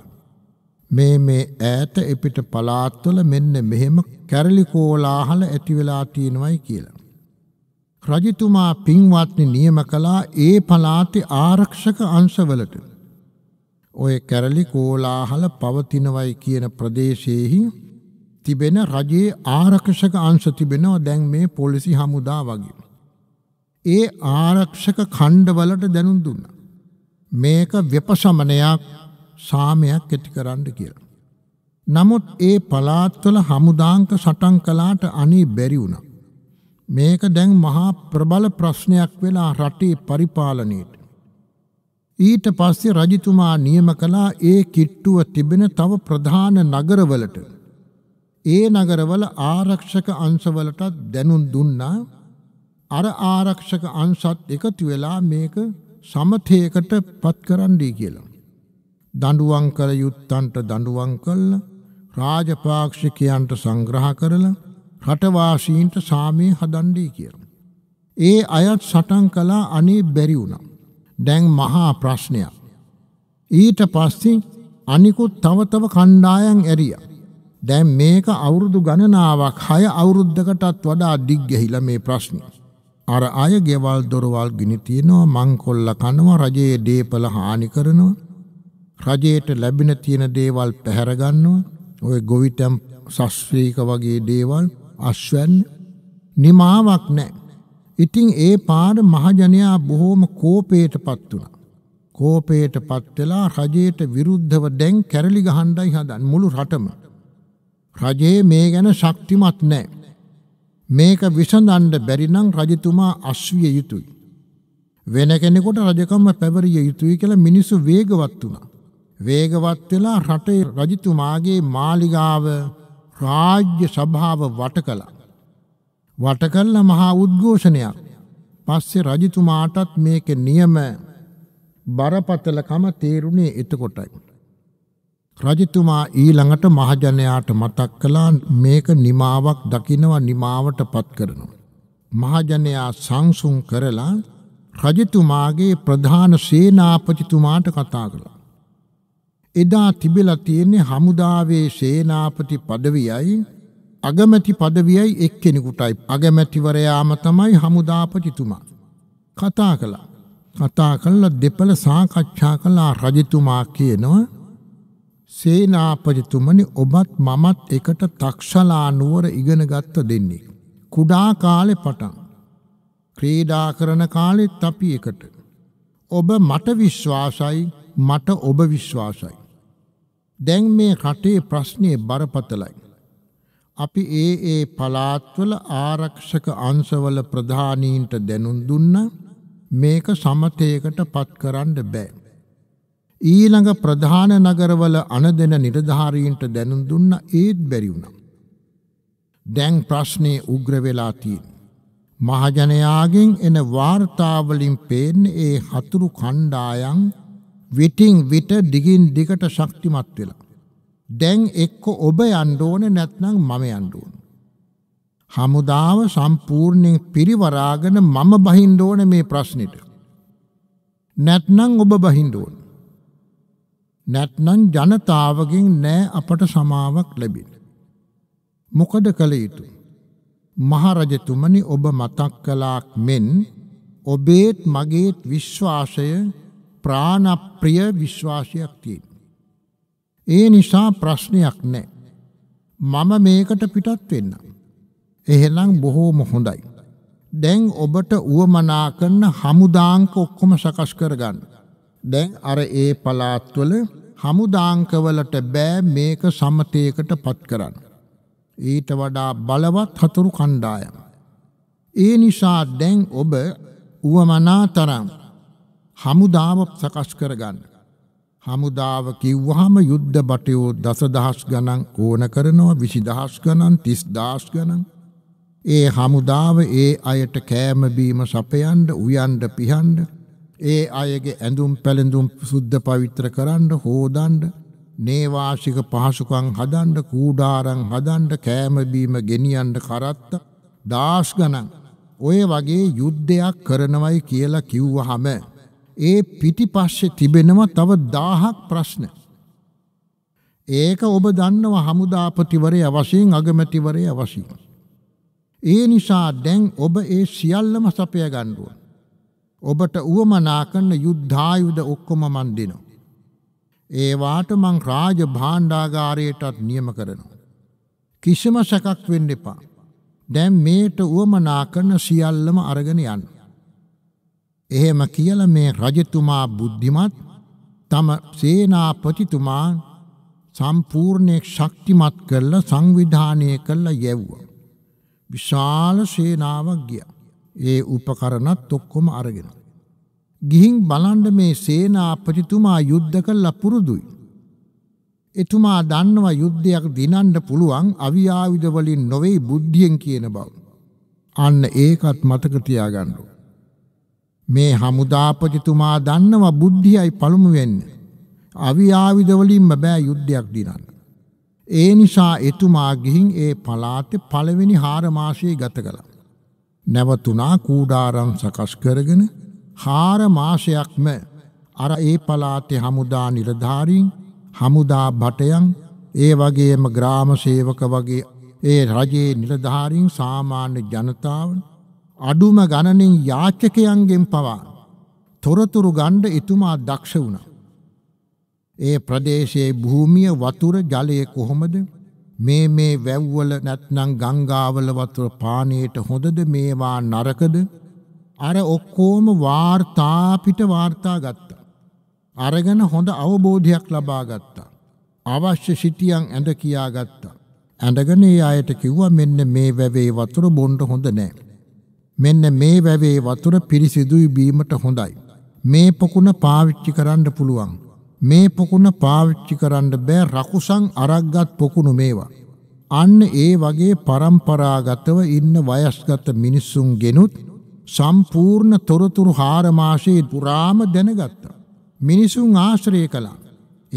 මේ මේ ඈත එපිට පලාත්වල මෙන්න මෙහෙම කැරලි කෝලාහල ඇති වෙලා තියෙනවයි කියලා. රජතුමා පින්වත්නි නියම කළා ඒ පලාතේ ආරක්ෂක අංශවලට ඔය කැරලි කෝලාහල පවතිනවයි කියන ප්‍රදේශයෙහි තිබෙන රජයේ ආරක්ෂක අංශ තිබෙනවා දැන් මේ පොලිසි හමුදා වගේ. ඒ ආරක්ෂක කණ්ඩවලට දැනුම් දුන්නා. මේක වෙපසමනයක් සාමයක් ඇති කරන්න කියලා. නමුත් ඒ පලාත්වල හමුදාංක සටන් කළාට අනේ බැරි වුණා. මේක දැන් මහා ප්‍රබල ප්‍රශ්නයක් වෙලා රටේ පරිපාලනයට. ඊට පස්සේ රජතුමා නියම කළා ඒ කිට්ටුව තිබෙන තව ප්‍රධාන නගරවලට. ඒ නගරවල ආරක්ෂක අංශවලටත් දැනුම් දුන්නා. අර ආරක්ෂක අංශත් එකතු වෙලා මේක සමථයකට පත් කරන්නයි කියලා. දඬුවම් කළ යුත්තන්ට දඬුවම් කළා. රාජපාක්ෂිකයන්ට සංග්‍රහ කරලා රටවාසීන්ට සාමය හදන්නයි කියලා. ඒ අයත් සටන් කළා අනේ බැරි වුණා. දැන් මහා ප්‍රශ්නයක්. ඊට පස්සේ අනිකුත් තව තව කණ්ඩායම් ඇරියා. දැන් මේක අවුරුදු ගණනාවක් 6 අවුරුද්දකටත් වඩා දිග් ගිහිලා මේ ප්‍රශ්න. අර අය ගෙවල් දොරවල් ගිනි තියනවා මංකොල්ල කනවා රජයේ දීපල හානි කරනවා. රජයට ලැබෙන තියෙන දේවල් පැහැර ගන්නවා. ওই ගොවිතැන් සස්ත්‍රීක වගේ දේවල් අස්වැන්න නිමාවක් නැහැ. ඉතින් ඒ පාර මහජනයා බොහෝම කෝපයටපත් වුණා. කෝපයටපත් වෙලා රජයට විරුද්ධව දැන් කැරලි ගහන්නයි හදන් මුළු රටම. රජයේ මේ ගැන ශක්තිමත් නැහැ. මේක විසඳන්න බැරි නම් රජතුමා අස්විය යුතුයි. වෙන කෙනෙකුට රජකම පැවරිය යුතුයි කියලා මිනිස්සු වේගවත් වුණා. වේගවත් වෙලා රටේ රජතුමාගේ මාලිගාව රාජ්‍ය සභාව වට කළා. වටකල්ල මහා උද්ඝෝෂණයක්. පස්සේ රජතුමාටත් මේකේ නියම බරපතලකම තේරුණේ එතකොටයි. රජතුමා ඊළඟට මහජනයාට මතක් කළා මේක නිමාවක් දකිනවා නිමාවටපත් කරනවා. මහජනයා සංසුන් කරලා රජතුමාගේ ප්‍රධාන සේනාපතිතුමාට කතා කළා. එදා තිබිලා තියෙන්නේ හමුදාවේ සේනාපති পদවියයි අගමැති පදවියයි එක්කෙනෙකුටයි අගමැතිවරයාම තමයි හමුදාපතිතුමා. කතා කළා. කතා කළා දෙපළ සාකච්ඡා කළා රජතුමා කියනවා සේනාපතිතුමනි ඔබත් මමත් එකට තක්ෂලා නුවර ඉගෙන ගත්ත දෙන්නේ. කුඩා කාලෙ පටන් ක්‍රීඩා කරන කාලෙත් අපි එකට. ඔබ මට විශ්වාසයි මට ඔබ විශ්වාසයි. දැන් මේ රටේ ප්‍රශ්නය බරපතලයි. අපි ඒ ඒ පළාත්වල ආරක්ෂක අංශවල ප්‍රධානීන්ට දැනුම් දුන්නා මේක සමතේකට පත් කරන්න බෑ. ඊළඟ ප්‍රධාන නගරවල අනදෙන නිලධාරීන්ට දැනුම් දුන්නා ඒත් බැරි වුණා. දැන් ප්‍රශ්නේ උග්‍ර වෙලා තියෙනවා. මහජනයාගෙන් එන වාර්තාවලින් පේන්නේ ඒ හතුරු කණ්ඩායම් විටින් විට දිගින් දිගට ශක්තිමත් වෙලා දැන් එක්ක ඔබ යන්න ඕන නැත්නම් මම යන්න ඕන. හමුදාව සම්පූර්ණයෙන් පිරිවරාගෙන මම බහින්න ඕන මේ ප්‍රශ්නෙට. නැත්නම් ඔබ බහින්න ඕන. නැත්නම් ජනතාවගෙන් නෑ අපට සමාවක් ලැබෙන. මොකද කළ යුතුයි? මහරජතුමනි ඔබ මතක් කළාක් මෙන් ඔබේත් මගේත් විශ්වාසය ප්‍රාණප්‍රිය විශ්වාසයක් තියෙනවා. ඒ නිසා ප්‍රශ්නයක් නෑ. මම මේකට පිටත් වෙන්න. එහෙනම් බොහෝම හොඳයි. දැන් ඔබට වුවමනා කරන හමුදාංක ඔක්කොම සකස් කරගන්න. දැන් අර ඒ පලාත්වල හමුදාංකවලට බෑ මේක සමතයකට පත් කරන්න. ඊට වඩා බලවත් හතුරු කණ්ඩායම. ඒ නිසා දැන් ඔබ වුවමනා තරම් හමුදාව සකස් කරගන්න. හමුදාව කිව්වහම යුද්ධ බටයෝ දසදහස් ගණන් ඕන කරනවා විසිදහස් ගණන් තිස් දාස් ගණන්. ඒ හමුදාව ඒ අයට කෑමබීම සපයන්ඩ උයන්ඩ පිහන්ඩ ඒ අයගේ ඇඳුම් පැළඳුම් සුද්ධ පවිත්‍ර කරන්න හෝදන්ඩ නේවාශික පහසුකං හදන්ඩ කූඩාරං හදන්ඩ කෑමබීම ගෙනියන්ඩ කරත්ත දාශ ගණන් ඔය වගේ යුද්ධයක් කරනවයි කියලා කිව්වහම. ඒ පිටිපස්සේ තිබෙනවා තව දාහක් ප්‍රශ්න. ඒක ඔබ දන්නව හමුදාපතිවරය වශයෙන් අගමැතිවරය වශයෙන්. ඒ නිසා දැන් ඔබ ඒ සියල්ලම සපය ගණ්ඩුව. ඔබට වුවමනා කරන යුද්ධායුධ ඔක්කොම මන් දෙනවා. ඒවාට මං රාජ භාණ්ඩාගාරයටත් නියම කරනවා. කිසිම සැකක් වෙන්න එපා. දැම් මේට වුවමනා කරන සියල්ලම අරගෙන යන්න. එහෙම කියල මේ රජතුමා බුද්ධිමත් තම සේනාපතිතුමා සම්පූර්ණයෙක් ශක්තිමත් කරල සංවිධානය කරල යැව්වා. විශාල සේනාවක් ගිය. ඒ උපකරණත් ඔක්කොම අරගෙන. ගිහින් බලන්ඩ මේ සේනාපතිතුමා යුද්ධ කල්ල පුරුදුයි. එතුමා දන්නව යුද්ධයක් දිනන්ඩ පුළුවන් අවියාවිදවලින් නොවෙයි බුද්ධියෙන් කියන බව. අන්න ඒකත් මතකතියාගන්නු. මේ හමුදාපතිතුමා දන්නවා බුද්ධියයි පළමු වෙන්න. අවිආයුධ වලින්ම බෑ යුද්ධයක් දිනන්න. ඒ නිසා එතුමා ගිහින් ඒ පලාතේ පළවෙනි හාර මාසයේ ගත කළා. නැවතුණා කූඩාරම් සකස් කරගෙන හාර මාසයක්ම අර ඒ පලාතේ හමුදා නිලධාරීන් හමුදා භටයන් ඒ වගේම ග්‍රාම සේවක වගේ ඒ රජයේ නිලධාරීන් සාමාන්‍ය ජනතාවන් අඩුම ගණනින් යාචකයන්ගෙන් පවා තොරතුරු ගණ්ඩ එතුමා දක්ෂ වුණ. ඒ ප්‍රදේශයේ භූමිය වතුර ජලය කොහොමද මේ මේ වැව්වල නැත්නං ගංගාවල වතුර පානයට හොඳද මේවා නරකද අර ඔක්කෝම වාර්තාපිට වාර්තා ගත්තා. අරගෙන හොඳ අවබෝධයක් ලබා ගත්තා. අවශ්‍ය සිටියන් ඇඳ කියා ගත්තා. ඇඳගෙන ඒ අයට කිව්වා මෙන්න මේ වැවේ වතුර බොන්ඩ හොඳ නෑ. මෙන්න මේ වැවේ වතුර පිරිසිදුයි බීමට හොඳයි. මේ පොකුණ පාවිච්චි කරන්න පුළුවන්. මේ පොකුණ පාවිච්චි කරන්න බෑ රකුසං අරක්ගත් පොකුණු මේවා. අන්න ඒ වගේ පරම්පරාගතව ඉන්න වයස්ගත මිනිස්සුන් ගෙනුත් සම්පූර්ණ තොරතුරු හාරමාශයේ පුරාම දැනගත්තා. මිනිසුන් ආශ්‍රය කළා.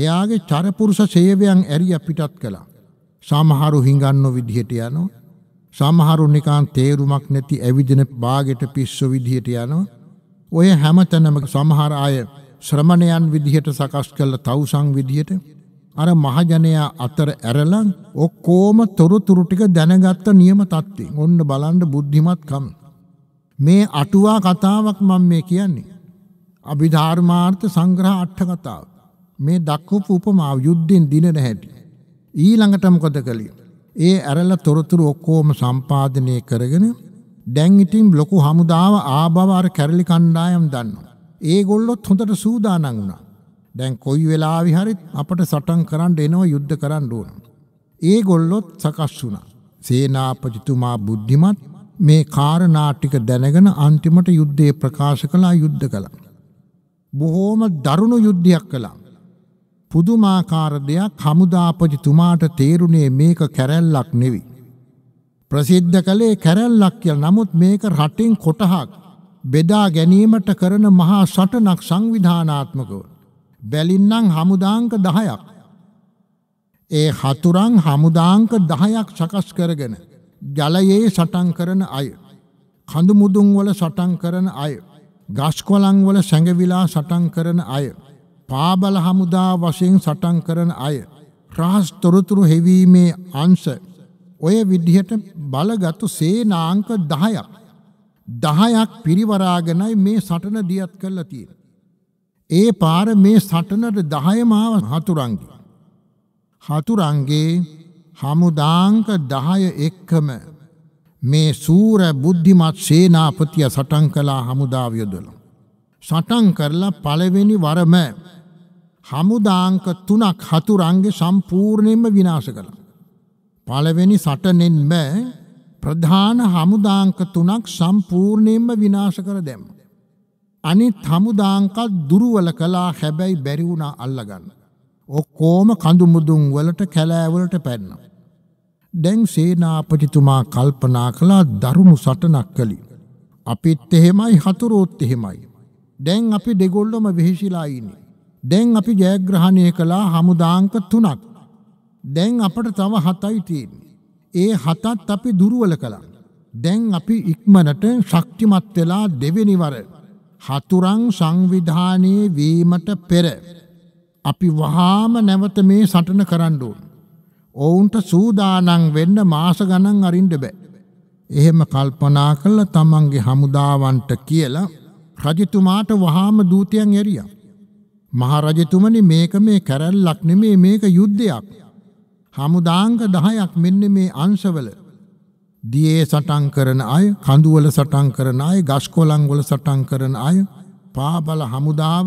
එයාගේ චරපුරුෂ සේවයන් ඇරි අපිටත් කළා. සමහරු හිඟන්නෝ විදිහට යනවා. සමහරු නිකන් තේරුමක් නැති ඇවිදින බාගෙට පිස්සු විදිහට යනවා. ඔය හැමතැනම සමහර අය ශ්‍රමණයන් විදිහට සකස් කළ තවුසන් විදිහට අර මහජනයා අතර ඇරලන් ඔක්කොම තොරතුරු ටික දැනගත්ත නියම තත්ත්වෙන් ඔන්න බලන්න බුද්ධිමත්කම මේ අටුවා කතාවක් මම මේ කියන්නේ අභිධර්මාර්ථ සංග්‍රහ අට කතාව මේ දක්වපු උපමාව යුද්ධෙන් දිනන හැටි ඊළඟට මොකද කළේ ඒ ඇරල තොරතුරු ඔක්කෝම සම්පාධනය කරගෙන දැන් ඉතින් ලොකු හමුදාව ආභව අර කැරලි කණ්ඩායම් දන්නවා. ඒගොල්ලොත් හොඳට සූදානම් වුණා. දැන් කොයි වෙලාවෙ හරි අපට සටන් කරන්න එනවා යුද්ධ කරන්න ඕන. ඒගොල්ලොත් සකස් වුණා. සේනාපතිතුමා බුද්ධිමත් මේ කාරණා ටික දැනගෙන අන්තිමට යුද්ධය ප්‍රකාශ කළා යුද්ධ කළා. බොහෝම දරුණු යුද්ධයක් කළා. පුදුමාකාර දෙයක් හමුදාපතිතුමාට තේරුණේ මේක කැරැල්ලක් නෙවි. ප්‍රසිද්ධ කළේ කැරැල්ලක් කියල නමුත් මේක රටින් කොටහක් බෙදා ගැනීමට කරන මහා සටනක් සංවිධානාත්මකව. බැලින්නම් හමුදාංක දහයක්. ඒ හතුරං හමුදාංක දහයක් සකස් කරගෙන. ජලයේ සටන් කරන අය. කඳුමුදුන් වල සටන් කරන අය. ගස්කොලංවල සැඟවිලා සටන් කරන අය. පාබල හමුදා වශයෙන් සටන් කරන අය රහස් තොරතුරු හෙවීමේ අංශ ඔය විදිහට බලගත්තු සේනාංක 10ක් 10ක් පිරිවරාගෙනයි මේ සටන දියත් කරලා තියෙන්නේ. ඒ පාර මේ සටනට 10ම හතුරන්ගේ. හතුරන්ගේ හමුදාංක 10 එක්කම මේ සූර බුද්ධිමත් සේනාපතිය සටන් කළා හමුදාව යොදලා. සටන් කරලා පළවෙනි වරම හමුදාංක තුනක් හතුරංග සම්පූර්ණයෙන්ම විනාශ කළා. පළවෙනි සටනෙන්ම ප්‍රධාන හමුදාංක තුනක් සම්පූර්ණයෙන්ම විනාශ කර දැම්ම. අනිත් හමුදාංකත් දුරුවල කළා හැබැයි බැරි වුණා අල්ලගන්න. ඔක්කොම කඳු මුදුන් වලට කැලෑවලට පැන්නා. දැන් සේනාපතිතුමා කල්පනා කළා දරුණු සටනක් කළි. අපිත් එහෙමයි හතුරෝත් එහෙමයි. දැන් අපි දෙගොල්ලොම වෙහෙසිලා ඉන්නේ. දැන් අපි ජයග්‍රහණය කළා හමුදාංක තුනක්. දැන් අපට තව හතයි තියෙන්නේ. ඒ හතත් අපි දුර්වල කළා. දැන් අපි ඉක්මනට ශක්තිමත් වෙලා දෙවෙනිවර හතුරන් සංවිධානයේ වීමට පෙර අපි වහාම නැවත මේ සටන කරන්න ඕන. ඔවුන්ට සූදානම් වෙන්න මාස ගණන් අරින්න බෑ. එහෙම කල්පනා කළ තමන්ගේ හමුදාවන්ට කියලා රජතුමාට වහාම දූතයන් එරියා. මහරජතුමනි මේක මේ කැරැල්ලක් නෙමේ මේක යුද්ධයක්. හමුදාංග 10ක් මෙන්න මේ අංශවල දියේ සටන් කරන අය, කඳුවල සටන් කරන අය, ගස්කොළන් වල සටන් කරන අය, පාබල හමුදාව,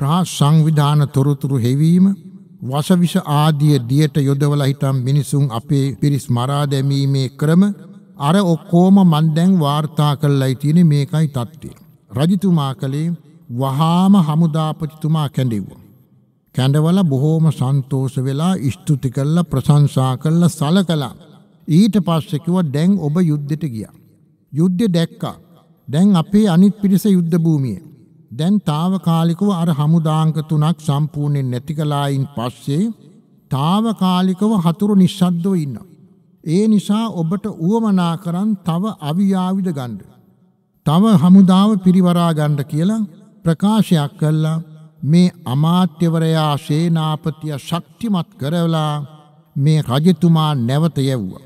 රහස් සංවිධාන තොරතුරු හෙවීම, වශවිෂ ආදිය දියට යොදවලා හිටම් මිනිසුන් අපේ පිරිස් මරා දැමීමේ ක්‍රම අර ඔක්කොම මන් දැන් වාර්තා කරලායි තියෙන්නේ මේකයි தත්ත්වය. රජතුමා කලේ වහාම හමුදාපතිතුමා කැඳෙව්වා. කැඳවල බොහෝම සන්තෝෂ වෙලා ස්තුති කළා ප්‍රශංසා කළා සලකලා. ඊට පස්සේ කිව්වා දැන් ඔබ යුද්ධෙට ගියා. යුද්ධය දැක්කා. දැන් අපේ අනිත් පිරිස යුද්ධ භූමියේ. දැන් తాවකාලිකව අර හමුදාංක තුනක් සම්පූර්ණයෙන් නැති කලායින් පස්සේ తాවකාලිකව හතුරු නිස්සද්දව ඉන්නවා. ඒ නිසා ඔබට උවමනා කරන් තව අවියාවිද ගන්න. තව හමුදාව පිරිවරා ගන්න කියලා ප්‍රකාශයක් කළා මේ අමාත්‍යවරයා සේනාපතිය ශක්තිමත් කරවලා මේ රජතුමා නැවත යැව්වා.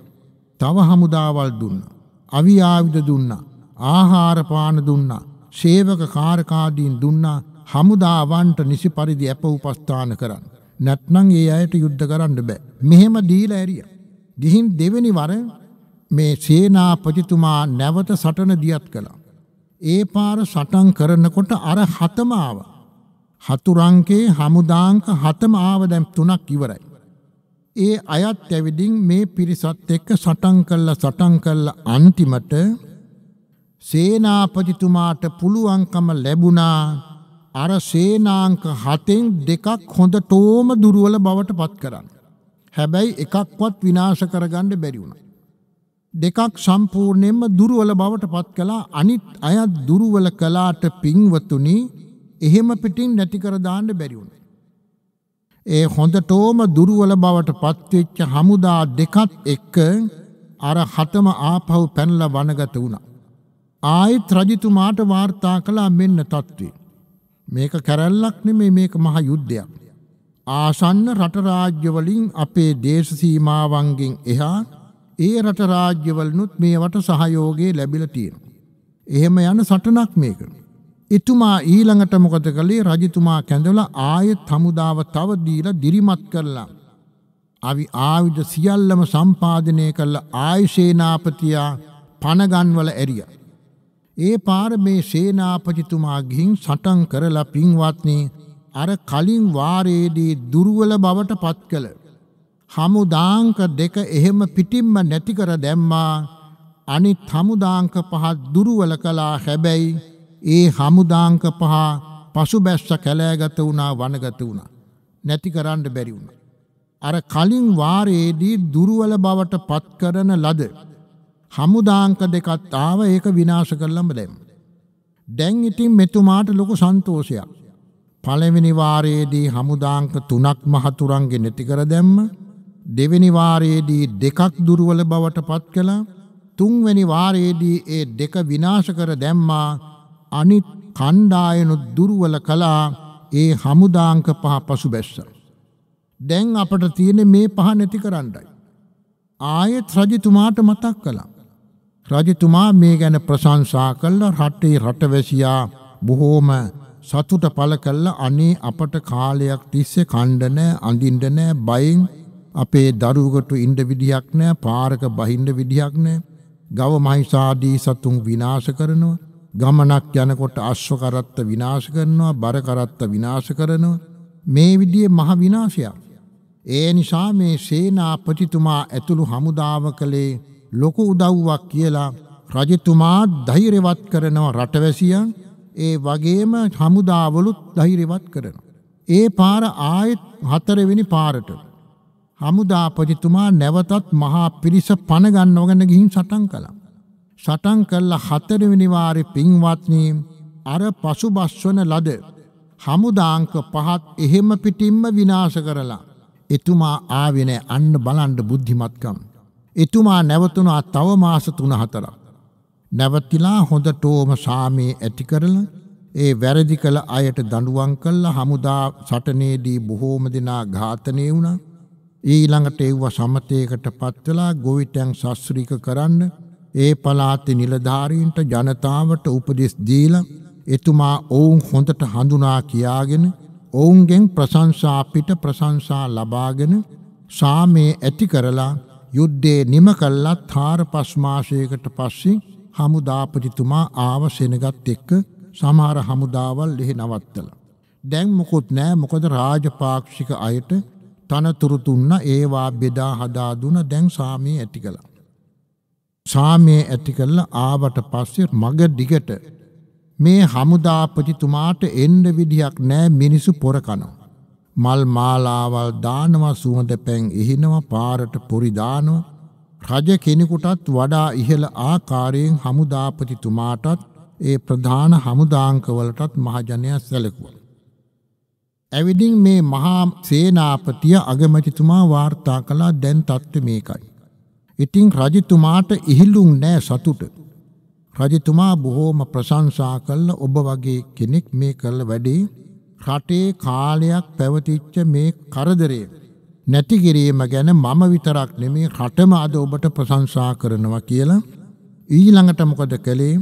තව හමුදාවල් දුන්නා. අවි ආයුධ දුන්නා. ආහාර පාන දුන්නා. සේවක කාර්කාදීන් දුන්නා. හමුදාවන්ට නිසි පරිදි අප උපස්ථාන කරන්න. නැත්නම් ඒ අයට යුද්ධ කරන්න බෑ. මෙහෙම දීලා ඇරියා. ගිහින් දෙවෙනි වර මේ සේනාපතිතුමා නැවත සටන දියත් කළා. ඒ පාර සටන් කරනකොට අර හතම ආව. හතුරංකේ හමුදාංක හතම ආව දැන් තුනක් ඉවරයි. ඒ අයත් ඇවිදින් මේ පිරිසත් එක්ක සටන් කළා සටන් කළා අන්තිමට සේනාපතිතුමාට පුළුවන්කම ලැබුණා අර සේනාංක හතෙන් දෙකක් හොඳ ටෝම දුරුවල බවට පත් කරන්න. හැබැයි එකක්වත් විනාශ කරගන්න බැරි වුණා. දෙකක් සම්පූර්ණයෙන්ම දුර්වල බවට පත් කළා අනිත් අයත් දුර්වල කළාට පින්වතුනි එහෙම පිටින් නැති කර දාන්න බැරි වුණා. ඒ හොඳටම දුර්වල බවට පත්වෙච්ච හමුදා දෙකත් එක්ක අර හතම ආපහු පැනලා වනගත වුණා. ආයෙත් රජතුමාට වාර්තා කළා මෙන්න තත්ත්වය. මේක කැරැල්ලක් නෙමෙයි මේක මහ යුද්ධයක්. ආසන්න රට රාජ්‍ය වලින් අපේ දේශ සීමාවන්ගෙන් එහා ඒ රට රාජ්‍යවලනුත් මේවට සහයෝගේ ලැබිල තියෙන. එහෙම යන සටනක් මේක. එතුමා ඊළඟට මොකද කළේ රජතුමා කැඳවල ආයෙත් හමුදාව තව දීලා දිරිමත් කරලා. අවි ආයුධ සියල්ලම සම්පාදනය කළ ආයුසේනාපතියා පනගන්වල ඇරිය. ඒ පාර මේ සේනාපතිතුමා ගිහින් සටන් කරලා පින්වත්නි අර කලින් වාරයේදී දුර්වල බවට පත් කළ හමුදාංක දෙක එහෙම පිටින්ම නැතිකර දැම්මා අනිත් හමුදාංක පහ දුරුවල කළා හැබැයි ඒ හමුදාංක පහ පසුබැස්ස කැලෑගත වුණා වනගත වුණා. නැති කරන්න බැරි වුණ. අර කලින් වාරයේදී දුරුවල බවට පත් කරන ලද. හමුදාංක දෙකත් ආව ඒක විනාශ කරලම දැම්. දැන් ඉතින් මෙතුමාට ලොකු සන්තෝෂයක්. පළවෙනි වාරයේදී හමුදාංක තුනක් මහතුරන්ගේ නැතිකර දැම්ම දෙවෙනි වාරයේදී දෙකක් දුර්වල බවට පත් කළා තුන්වෙනි වාරයේදී ඒ දෙක විනාශ කර දැම්මා අනිත් කණ්ඩායනු දුර්වල කළා ඒ හමුදාංක පහ පසුබැස්සා දැන් අපට තියෙන මේ පහ නැති කරන්නයි ආයෙත් රජතුමාට මතක් කළා රජතුමා මේ ගැන ප්‍රශංසා කළා රටේ රටවැසියා බොහෝම සතුට පළ කළා අනේ අපට කාලයක් තිස්සේ කණ්ඩ නැ අඳින්න නැ බයෙන් අපේ දරුවකට ඉන්න විදියක් නැහැ පාරක බහින්න විදියක් නැහැ ගව මහිසාදී සතුන් විනාශ කරනවා ගමනක් යනකොට අශ්ව කරත්ත විනාශ කරනවා බර කරත්ත විනාශ කරනවා මේ විදිහේ මහ විනාශයක් ඒ නිසා මේ සේනාපතිතුමා ඇතුළු හමුදාව කලේ ලොකු උදව්වක් කියලා රජතුමා ධෛර්යවත් කරනවා රටවැසියන් ඒ වගේම හමුදාවලුත් ධෛර්යවත් කරනවා ඒ පාර ආයෙත් හතරවෙනි පාරට හමුදාපතිතුමා නැවතත් මහා පිරිස පණගන්න ඕගන්න ගිහින් සටන් කළා. සටන් කල්ල හතරවෙනි වාරේ පින්වත්නි අර පසුබස්වන ලද හමුදාංක පහත් එහෙම පිටින්ම විනාශ කරලා එතුමා ආවේ නැහැ අන්න බලන්න බුද්ධිමත්කම්. එතුමා නැවතුණා තව මාස 3-4ක්. නැවතිලා හොඳටම සාමයේ ඇති කරලා ඒ වැරදි කළ අයට දඬුවම් කළා හමුදා සටනේදී බොහෝම දෙනා ඝාතනය වුණා. ඊළඟට ඒව සමතයකට පත්වලා ගොවිටැන් සස්්‍රීක කරන්න ඒ පලාති නිලධාරීන්ට ජනතාවට උපදෙස් දීල එතුමා ඔවුන් හොඳට හඳුනා කියාගෙන ඔවුන්ගෙන් ප්‍රසංසාපිට ප්‍රසංසා ලබාගෙන සාමයේ ඇති කරලා යුද්ධේ නිම කල්ලත් තාර පස්මාශයකට පස්සේ හමුදාපතිතුමා ආව සෙනගත් එක්ක සමහර හමුදාවල් එහි නවත්තල. දැන් මොකුත් නෑ මොකද රාජපාක්ෂික අයට තනතුරු දුන්න ඒවා බෙදා හදා දුන දැන් සාමයේ ඇති කළා. සාමයේ ඇති කළා ආවට පස්සේ මග දිගට මේ හමුදාපතිතුමාට එන්න විදිහක් නෑ මිනිසු පොර කනවා. මල් මාලාවල් දානවා සුවඳ පැන් එහිනවා පාරට පොරි දානවා. රජ කෙනෙකුටත් වඩා ඉහළ ආකාරයෙන් හමුදාපතිතුමාටත් ඒ ප්‍රධාන හමුදාංකවලටත් මහජනයා සැලකුවා. ඇවිදින් මේ මහා සේනාපතිය අගමැතිතුමා වාර්තා කළා දැන් තත්ත්වය මේකයි. ඉතින් රජතුමාට ඉහිලුම් නෑ සතුට. රජතුමා බොහෝම ප්‍රශංසා කළ ඔබ වගේ කෙනෙක් මේ කළ වැඩේ රටේ කාලයක් පැවතිච්ච මේ කරදරය නැති කිරීම ගැන මම විතරක් නෙමේ රටම අද ඔබට ප්‍රශංසා කරනවා කියලා ඊළඟට මොකද කළේ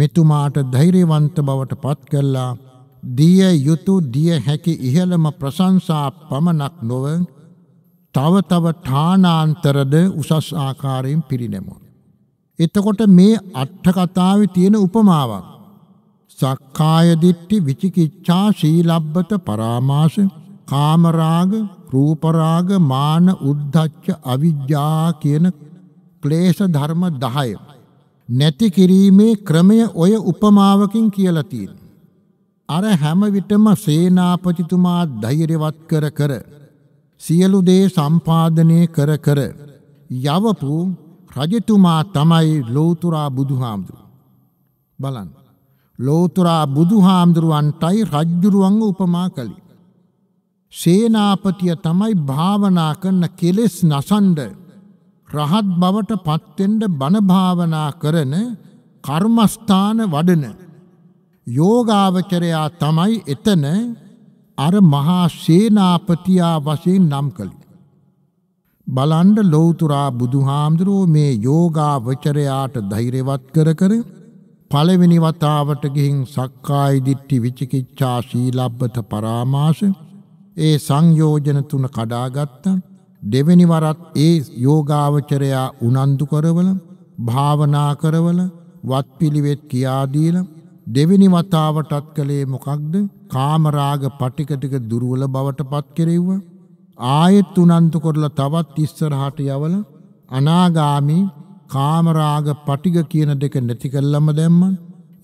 මෙතුමාට ධෛර්යවන්ත බවට පත් කළා දිය යුතු දිය හැකි ඉහළම ප්‍රශංසා පමණක් නොව තව තව ඨානාන්තරද උසස් ආකාරයෙන් පිරිනැමු. එතකොට මේ අට්ඨකතාවේ තියෙන උපමාවක් සක්කාය දිට්ඨි විචිකිච්ඡා සීලබ්බත පරාමාස කාමරාග රූපරාග මාන උද්ධච්ච අවිජ්ජා කියන ක්ලේශ ධර්ම 10 නැති කිරීමේ ක්‍රමය ඔය උපමාවකින් කියලා තියෙනවා අර හැම විටම සේනාපතිතුමා ධෛර්යවත් කර කර සියලු දේ සම්පාදනය කර කර යවපු රජතුමා තමයි ලෝතුරා බුදුහාමුදුරුව. බලන්න. ලෝතුරා බුදුහාමුදුරුවන්ටයි රජ්ජුරුවන්ව උපමා කළි. සේනාපතිය තමයි භාවනා කරන කෙලෙස් නසන්ඩ රහත් බවට පත්වෙන්ඩ බණභාවනා කරන කර්මස්ථාන වඩන යෝගාවචරයා තමයි එතන අර මහා සේනාපතියා වශයෙන් නම් කළි. බලන්ඩ ලෝතුරා බුදුහාමුදුරුවෝ මේ යෝගාවචරයාට දෛරවත් කර කර පළවෙනි වතාවට ගිහින් සක්කාය දිට්ටි විචිකිච්ඡා සීලබ්බත පරාමාස ඒ සංයෝජන තුන කඩාගත්තා දෙවෙනි වරත් ඒ යෝගාවචරයා උනන්දු කරවල භාවනා කරවල වත්පිළිවෙත් කියා දීලා දෙවෙනි වතාවටත් කළේ මොකක්ද? කාමරාග පටිකටික දුර්වල බවට පත් කෙරෙව්වා. ආයෙත් උනන්දු කරලා තවත් ඉස්සරහට යවල අනාගාමි කාමරාග පටිග කියන දෙක නැති කළම දැම්මා.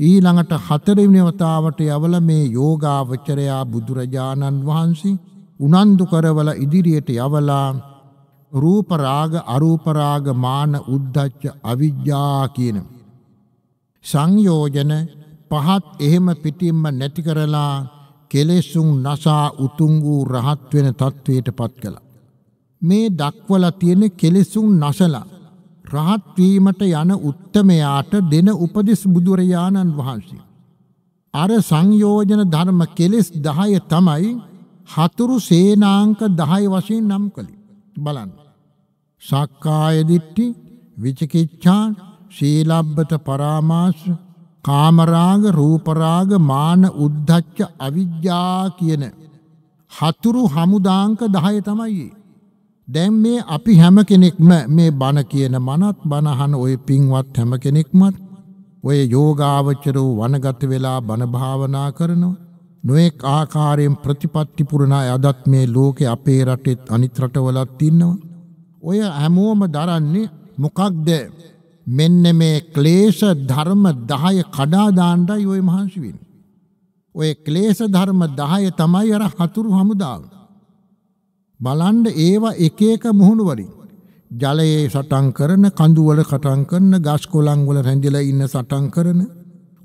ඊළඟට හතරවෙනි වතාවට යවල මේ යෝගාවචරයා බුදුරජාණන් වහන්සේ උනන්දු කරවල ඉදිරියට යවලා රූප රාග අරූප රාග මාන උද්ධච්ච අවිජ්ජා කියන සංයෝජන පහත් එහෙම පිටින්ම නැති කරලා කෙලෙසුන් නසා උතුම් වූ රහත් වෙන තත්වයට පත් කළා. මේ දක්වලා තියෙන කෙලෙසුන් නසලා රහත් වීමට යන උත්තමයාට දෙන උපදෙස් බුදුරජාණන් වහන්සේ. අර සංයෝජන ධර්ම කෙලෙස් 10 තමයි හතුරු සේනාංක 10 වශයෙන් නම් කළේ. බලන්න. සක්කාය දිට්ඨි, විචිකිච්ඡා, සීලබ්බත පරාමාස කාමරාග රූපරාග මාන උද්ධච්ච අවිද්‍යා කියන හතුරු හමුදාංක 10 තමයි. දැන් මේ අපි හැම කෙනෙක්ම මේ බණ කියන මනත් බණහන ওই පින්වත් හැම කෙනෙක්මත් ඔය යෝගාවචරෝ වනගත වෙලා බණ භාවනා කරනවා. නොඑක් ආකාරයෙන් ප්‍රතිපත්ති පුරණ අයදත් මේ ලෝකේ අපේ රටෙත් අනිත් රටවලත් ඉන්නවා. ඔය හැමෝම දරන්නේ මොකක්ද මෙන්න මේ ක්ලේශ ධර්ම 10 කඩා දාන්නයි ওই මහන්සි වෙන්නේ. ওই ක්ලේශ ධර්ම 10 තමයි අර හතුරු හමුදාව. බලන්න ඒවා එක එක මුහුණු වලින් ජලයේ සටන් කරන, කඳු වල සටන් කරන, ගස් කොළන් වල රැඳිලා ඉන්න සටන් කරන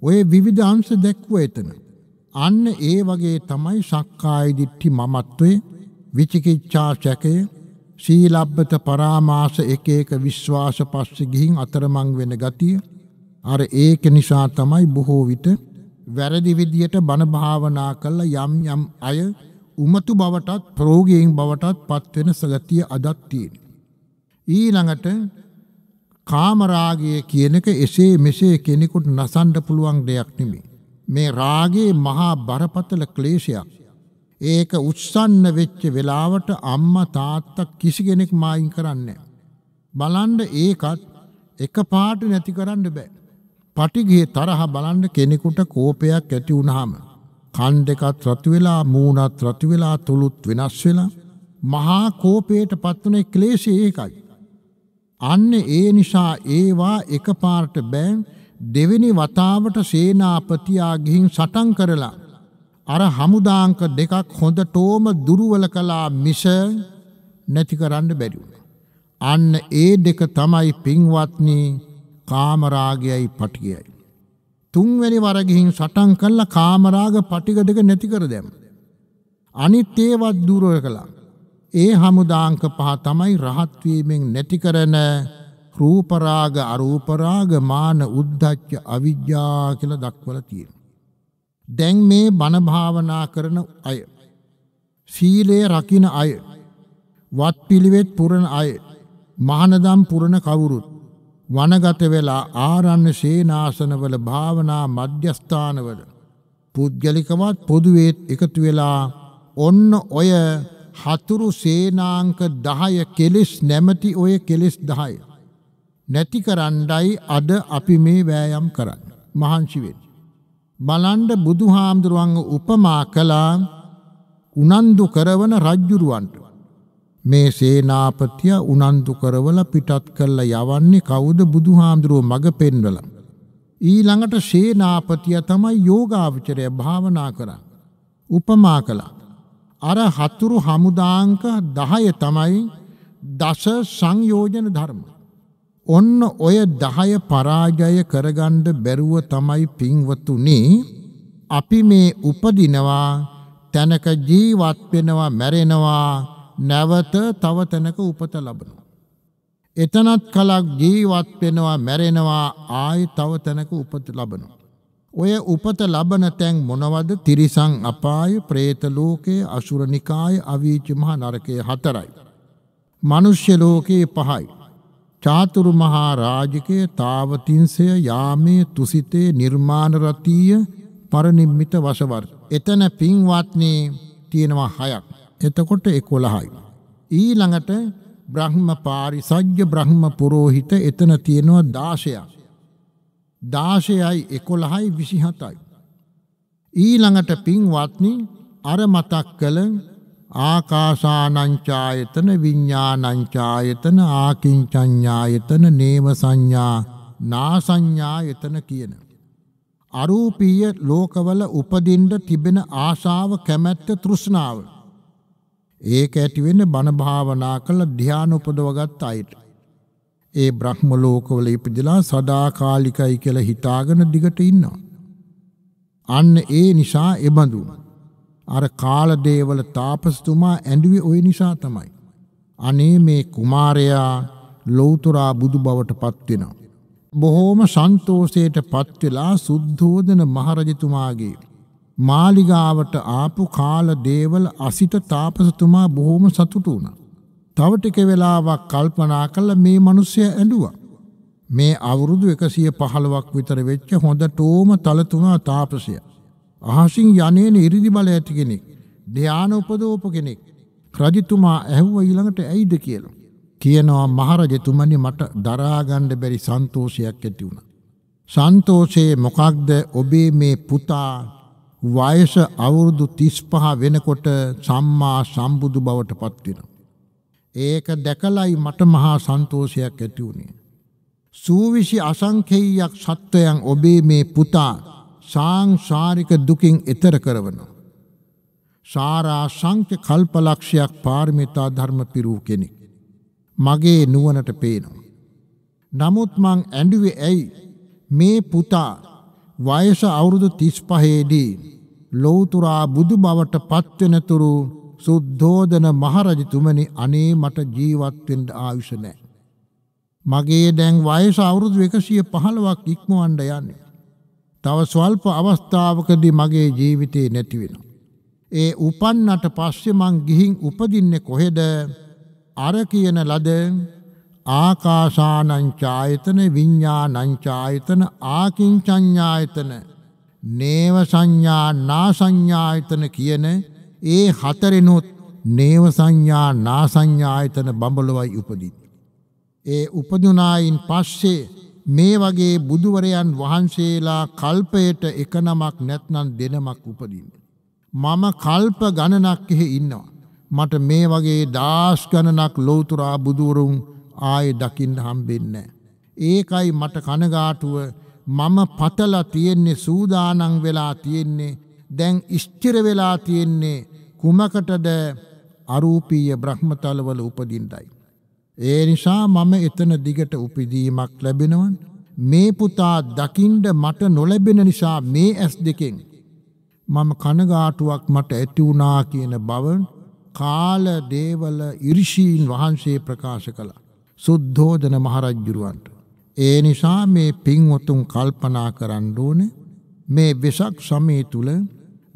ඔය විවිධ අංශ දැක්වුවා එතන. අන්න ඒ වගේ තමයි සක්කාය දිට්ඨි මමත්වේ, විචිකිච්ඡා සැකය සීලබ්බත පරාමාස එක එක විශ්වාස පස්සේ ගිහින් අතරමං වෙන ගතිය අර ඒක නිසා තමයි බොහෝ විට වැරදි විදියට බණ භාවනා කළා යම් යම් අය උමතු බවටත් ප්‍රෝගයෙන් බවටත් පත්වෙන සගතිය අදත් තියෙන. ඊළඟට කාමරාගය කියන එක එසේ මෙසේ කෙනෙකුට නසන්ඩ පුළුවන් දෙයක් නෙමේ. මේ රාගේ මහා බරපතල ක්ලේශයක්. ඒක උත්සන්න වෙච්ච වෙලාවට අම්මා තාත්තා කිසි කෙනෙක් මායින් කරන්නේ බලන්න ඒකත් එක පාට නැති කරන්න බෑ. පටිගියේ තරහ බලන්න කෙනෙකුට කෝපයක් ඇති වුනහම කන් දෙකත් රතු වෙලා මූණත් රතු වෙලා තුලුත් වෙනස් වෙලා මහා කෝපයට පත්වන ක්ලේශය ඒකයි. අන්න ඒ නිසා ඒවා එක පාට බෑ දෙවෙනි වතාවට සේනාපතියා ගිහින් සටන් කරලා අර හමුදාංක දෙකක් හොඳ ටෝම දුරුවල කලා මිස නැති කරන්න බැරිවුණ. අන්න ඒ දෙක තමයි පින්වත්නී කාමරාගයයි පටිගයයි. තුන්වැනි වරගිහින් සටන් කල්ල කාමරාග පටික දෙක නැතිකර දැම. අනිත් ඒවත් දුරුවල කලා. ඒ හමුදාංක පහ තමයි රහත්වීමෙන් නැතිකරන රූපරාග අරූපරාග මාන උද්ධච්ච අවිද්‍යා කියල දක්වල තියෙන. දැන් මේ බණ භාවනා කරන අය සීලය රකින අය වත් පිළිවෙත් පුරන අය මහනදම් පුරන කවුරුත් වනගත වෙලා ආරණ්‍ය සේනාසනවල භාවනා මධ්‍යස්ථානවල පුද්ගලිකවත් පොදුවේත් එකතු වෙලා ඔන්න ඔය හතුරු සේනාංක 10 කෙලෙස් නැමැති ඔය කෙලෙස් 10 නැති කරන්නයි අද අපි මේ වෑයම් කරන්නේ මහන්සි වෙන්නේ බලන්ඩ බුදුහාමුදුරුවන්ග උපමා කළා උනන්දු කරවන රජ්ජුරුවන්ට. මේ සේනාපතිය උනන්දු කරවල පිටත් කල්ල යවන්නේ කවුද බුදුහාමුදුරුව මඟ පෙන්වල. ඊළඟට සේනාපතිය තමයි යෝගාවිචරය භාවනා කරා. උපමා කළා. අර හතුරු හමුදාංක දහය තමයි දස සංයෝජන ධර්ම. ඔන්න ඔය 10 පරාජය කරගන්න බැරුව තමයි පින්වතුනි අපි මේ උපදිනවා තැනක ජීවත් වෙනවා මැරෙනවා නැවත තව තැනක උපත ලබනවා එතනත් කලක් ජීවත් වෙනවා මැරෙනවා ආයි තව තැනක උපත ලබනවා ඔය උපත ලබන තැන් මොනවද තිරිසං අපාය പ്രേත ලෝකේ අසුරනිකාය අවීච මහ නරකය හතරයි මිනිස්්‍ය ලෝකේ පහයි චාතුරු මහා රාජිකය තාවතින්සය යාමේ තුසිතේ නිර්මාණරතීය පරනිම්මිත වශවර්. එතන පින්වත්නේ තියෙනවා හයක්. එතකොට එකොළහයි. ඊළඟට බ්‍රහ්ම පාරිසජ්්‍ය බ්‍රහ්ම පුරෝහිත එතන තියෙනවා දාශයක්. දාශයයි එකොළහයි විසිහතයි. ඊළඟට පින්වත්නි අර මතක් කළ ආකාසානංචායතන විඤ්ඥානංචායතන ආකින්චඥායතන නේම සංඥා නාසඥායතන කියන. අරූපීය ලෝකවල උපදින්ට තිබෙන ආශාව කැමැත්ත තෘෂ්ණාව. ඒක ඇතිවෙන බණභාවනා කළ ධ්‍යාන උපදවගත් අයට. ඒ බ්‍රහ්ම ලෝකවල ඉපදිලා සදාකාලිකයි කියලා හිතාගෙන දිගට ඉන්නවා. අන්න ඒ නිසා එබඳුනා. අර කාලදේවල තාපස්තුමා ඇඬුවේ ওই නිසා තමයි. අනේ මේ කුමාරයා ලෞතරා බුදු බවට පත් වෙනවා. බොහෝම සන්තෝෂයට පත් වෙලා සුද්ධෝදන මහරජතුමාගේ මාලිගාවට ආපු කාලදේවල අසිත තාපසතුමා බොහෝම සතුටු වුණා. තව ටික වෙලාවක් කල්පනා කළ මේ මිනිස්සයා ඇඬුවා. මේ අවුරුදු 115ක් විතර වෙච්ච හොඳටෝම තලතුණා තාපසයා. අහසින් යන්නේන ඉරිදි බල ඇති කෙනෙක්. ධාන උපදෝප කෙනෙක්. රජතුමා ඇහුව ඊළඟට ඇයිද කියලා. කියනවා මහරජතුමනි මට දරා ගන්න බැරි සන්තෝෂයක් ඇති වුණා. සන්තෝෂයේ මොකක්ද ඔබේ මේ පුතා වයස අවුරුදු 35 වෙනකොට සම්මා සම්බුදු බවට පත් වෙනවා. ඒක දැකලයි මට මහා සන්තෝෂයක් ඇති වුණේ. සූවිසි අසංඛේයයක් සත්වයන් ඔබේ මේ පුතා සාංශාරික දුකින් එතර කරවනවා. සාරා සංඛ්‍ය කල්පලක්ෂයක් පාරමිතා ධර්ම පිරූ කෙනෙක්. මගේ නුවණට පේනවා. නමුත් මං ඇඬුවේ ඇයි මේ පුතා වයස අවුරුදු 35 දී ලෞතුරා බුදු බවට පත්වෙනතුරු සුද්ධෝදන මහරජතුමනි අනේ මට ජීවත් වෙන්න ආයුෂ නැහැ. මගේ දැන් වයස අවුරුදු 115ක් ඉක්මවන්න යන්නේ. තව ස්වල්ප අවස්ථාවකදී මගේ ජීවිතේ නැති වෙනවා. ඒ උපන්නට පස්සේ මං ගිහින් උපදින්නේ කොහෙද? අර කියන ලද ආකාසානං ඡායතන විඤ්ඤාණං ඡායතන ආකින්චඤ්ඤායතන නේව සංඥා නාසඤ්ඤායතන කියන ඒ හතරෙනුත් නේව සංඥා නාසඤ්ඤායතන බඹලොවයි උපදින්නේ. ඒ උපදුනායින් පස්සේ මේ වගේ බුදුවරයන් වහන්සේලා කල්පයට එක නමක් නැත්නම් දෙනමක් උපදින්න. මම කල්ප ගණනක් එහෙ ඉන්නවා. මට මේ වගේ දාස් ගණනක් ලෝතුරා බුදුවරුන් ආයෙ දකින්න හම්බෙන්නේ ඒකයි මට කනගාටුව මම පතලා තියෙන්නේ සූදානම් වෙලා තියෙන්නේ දැන් ඉෂ්චිර වෙලා තියෙන්නේ කුමකටද අරූපීය බ්‍රහ්මතලවල උපදින්නයි ඒ නිසා මම එතන දිගට උපිදීමක් ලැබෙනවන් මේ පුතා දකිින්ඩ මට නොලැබෙන නිසා මේ ඇස් දෙකෙන්. මම කනගාටුවක් මට ඇතිවුනා කියන බවන් කාල දේවල ඉරිෂීන් වහන්සේ ප්‍රකාශ කළ සුද්ධෝදන මහරජ්ජුරුවන්ට. ඒ නිසා මේ පින්වතුන් කල්පනා කරන්න ඕනේ මේ වෙසක් සමය තුළ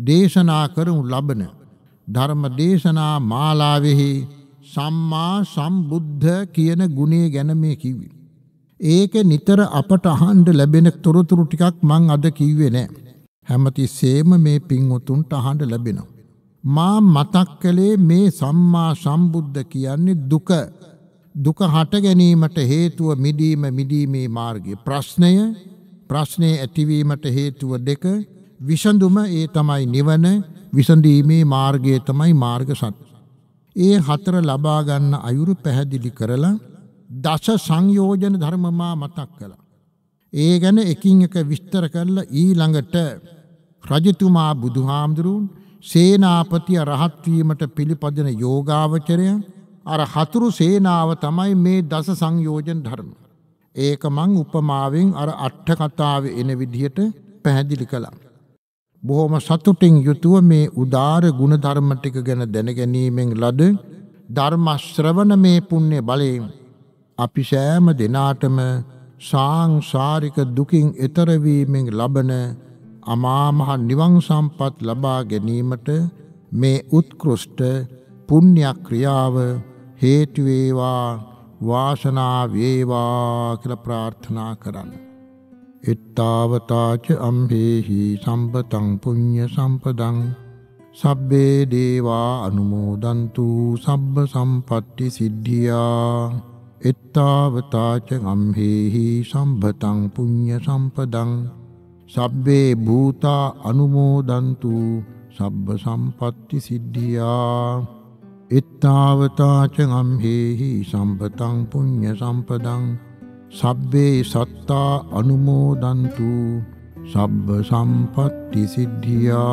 දේශනා කරනු ලබන ධර්ම දේශනා මාලාවෙහි සම්මා සම්බුද්ධ කියන ගුණය ගැන මේ කිව්වේ. ඒක නිතර අපට අහන්ඩ ලැබෙන තොරතුරු ටිකක් මං අද කිව්වේ නෑ. හැමතිස්සේම මේ පින් උතුන්ට අහන්ඩ ලැබෙනවා. මා මතක් කළේ මේ සම්මා සම්බුද්ධ කියන්නේ දුක. දුක හට ගැනීමට හේතුව මිදීම මිදීමේ මාර්ගය ප්‍රශ්නය ප්‍රශ්නය ඇතිවීමට හේතුව දෙක විසඳුම ඒ තමයි නිවන විසඳීමේ මාර්ගය තමයි මාර්ග සත්‍ය. ඒ හතර ලබා ගන්න අයුරු පැහැදිලි කරලා දස සංයෝජන ධර්මමා මතක් කළා. ඒ ගැන එකින් එක විස්තර කරලා ඊළඟට රජතුමා බුදුහාමුදුරුවන් සේනාපතිය රහත් වීමට පිළිපදින යෝගාවචරය අර හතුරු සේනාව තමයි මේ දස සංයෝජන ධර්ම. ඒක මං උපමාවෙන් අර අට කතාවේ එන විදිහට පැහැදිලි කළා. බොහොම සතුටින් යුතුව මේ උදාර ගුණධර්ම ටික ගැන දැන ගැනීමෙන් ලද ධර්ම ශ්‍රවණ මේ පුණ්‍ය බලයෙන් අපි සෑම දිනාටම සාංසාරික දුකින් එතර වීමෙන් ලබන අමා මහ නිවන් සම්පත් ලබා ගැනීමට මේ උත්කෘෂ්ඨ පුණ්‍ය ක්‍රියාව හේතු වේවා වාසනාව වේවා කියලා ප්‍රාර්ථනා කරන්නේ එත්තාවතාච අම්හෙහි සම්පතං පුඤ්ඤ සම්පදං සබ්බේ දේවා අනුමෝදන්තු සබ්බ සම්පatti සිද්ධියා එත්තාවතාච අම්හෙහි සම්පතං පුඤ්ඤ සම්පදං සබ්බේ භූතා අනුමෝදන්තු සබ්බ සම්පatti සිද්ධියා එත්තාවතාච අම්හෙහි සම්පතං පුඤ්ඤ සම්පදං සබ්බේ සත්තා අනුමෝදන්තු සබ්බ සම්පත්ති සිද්ධියා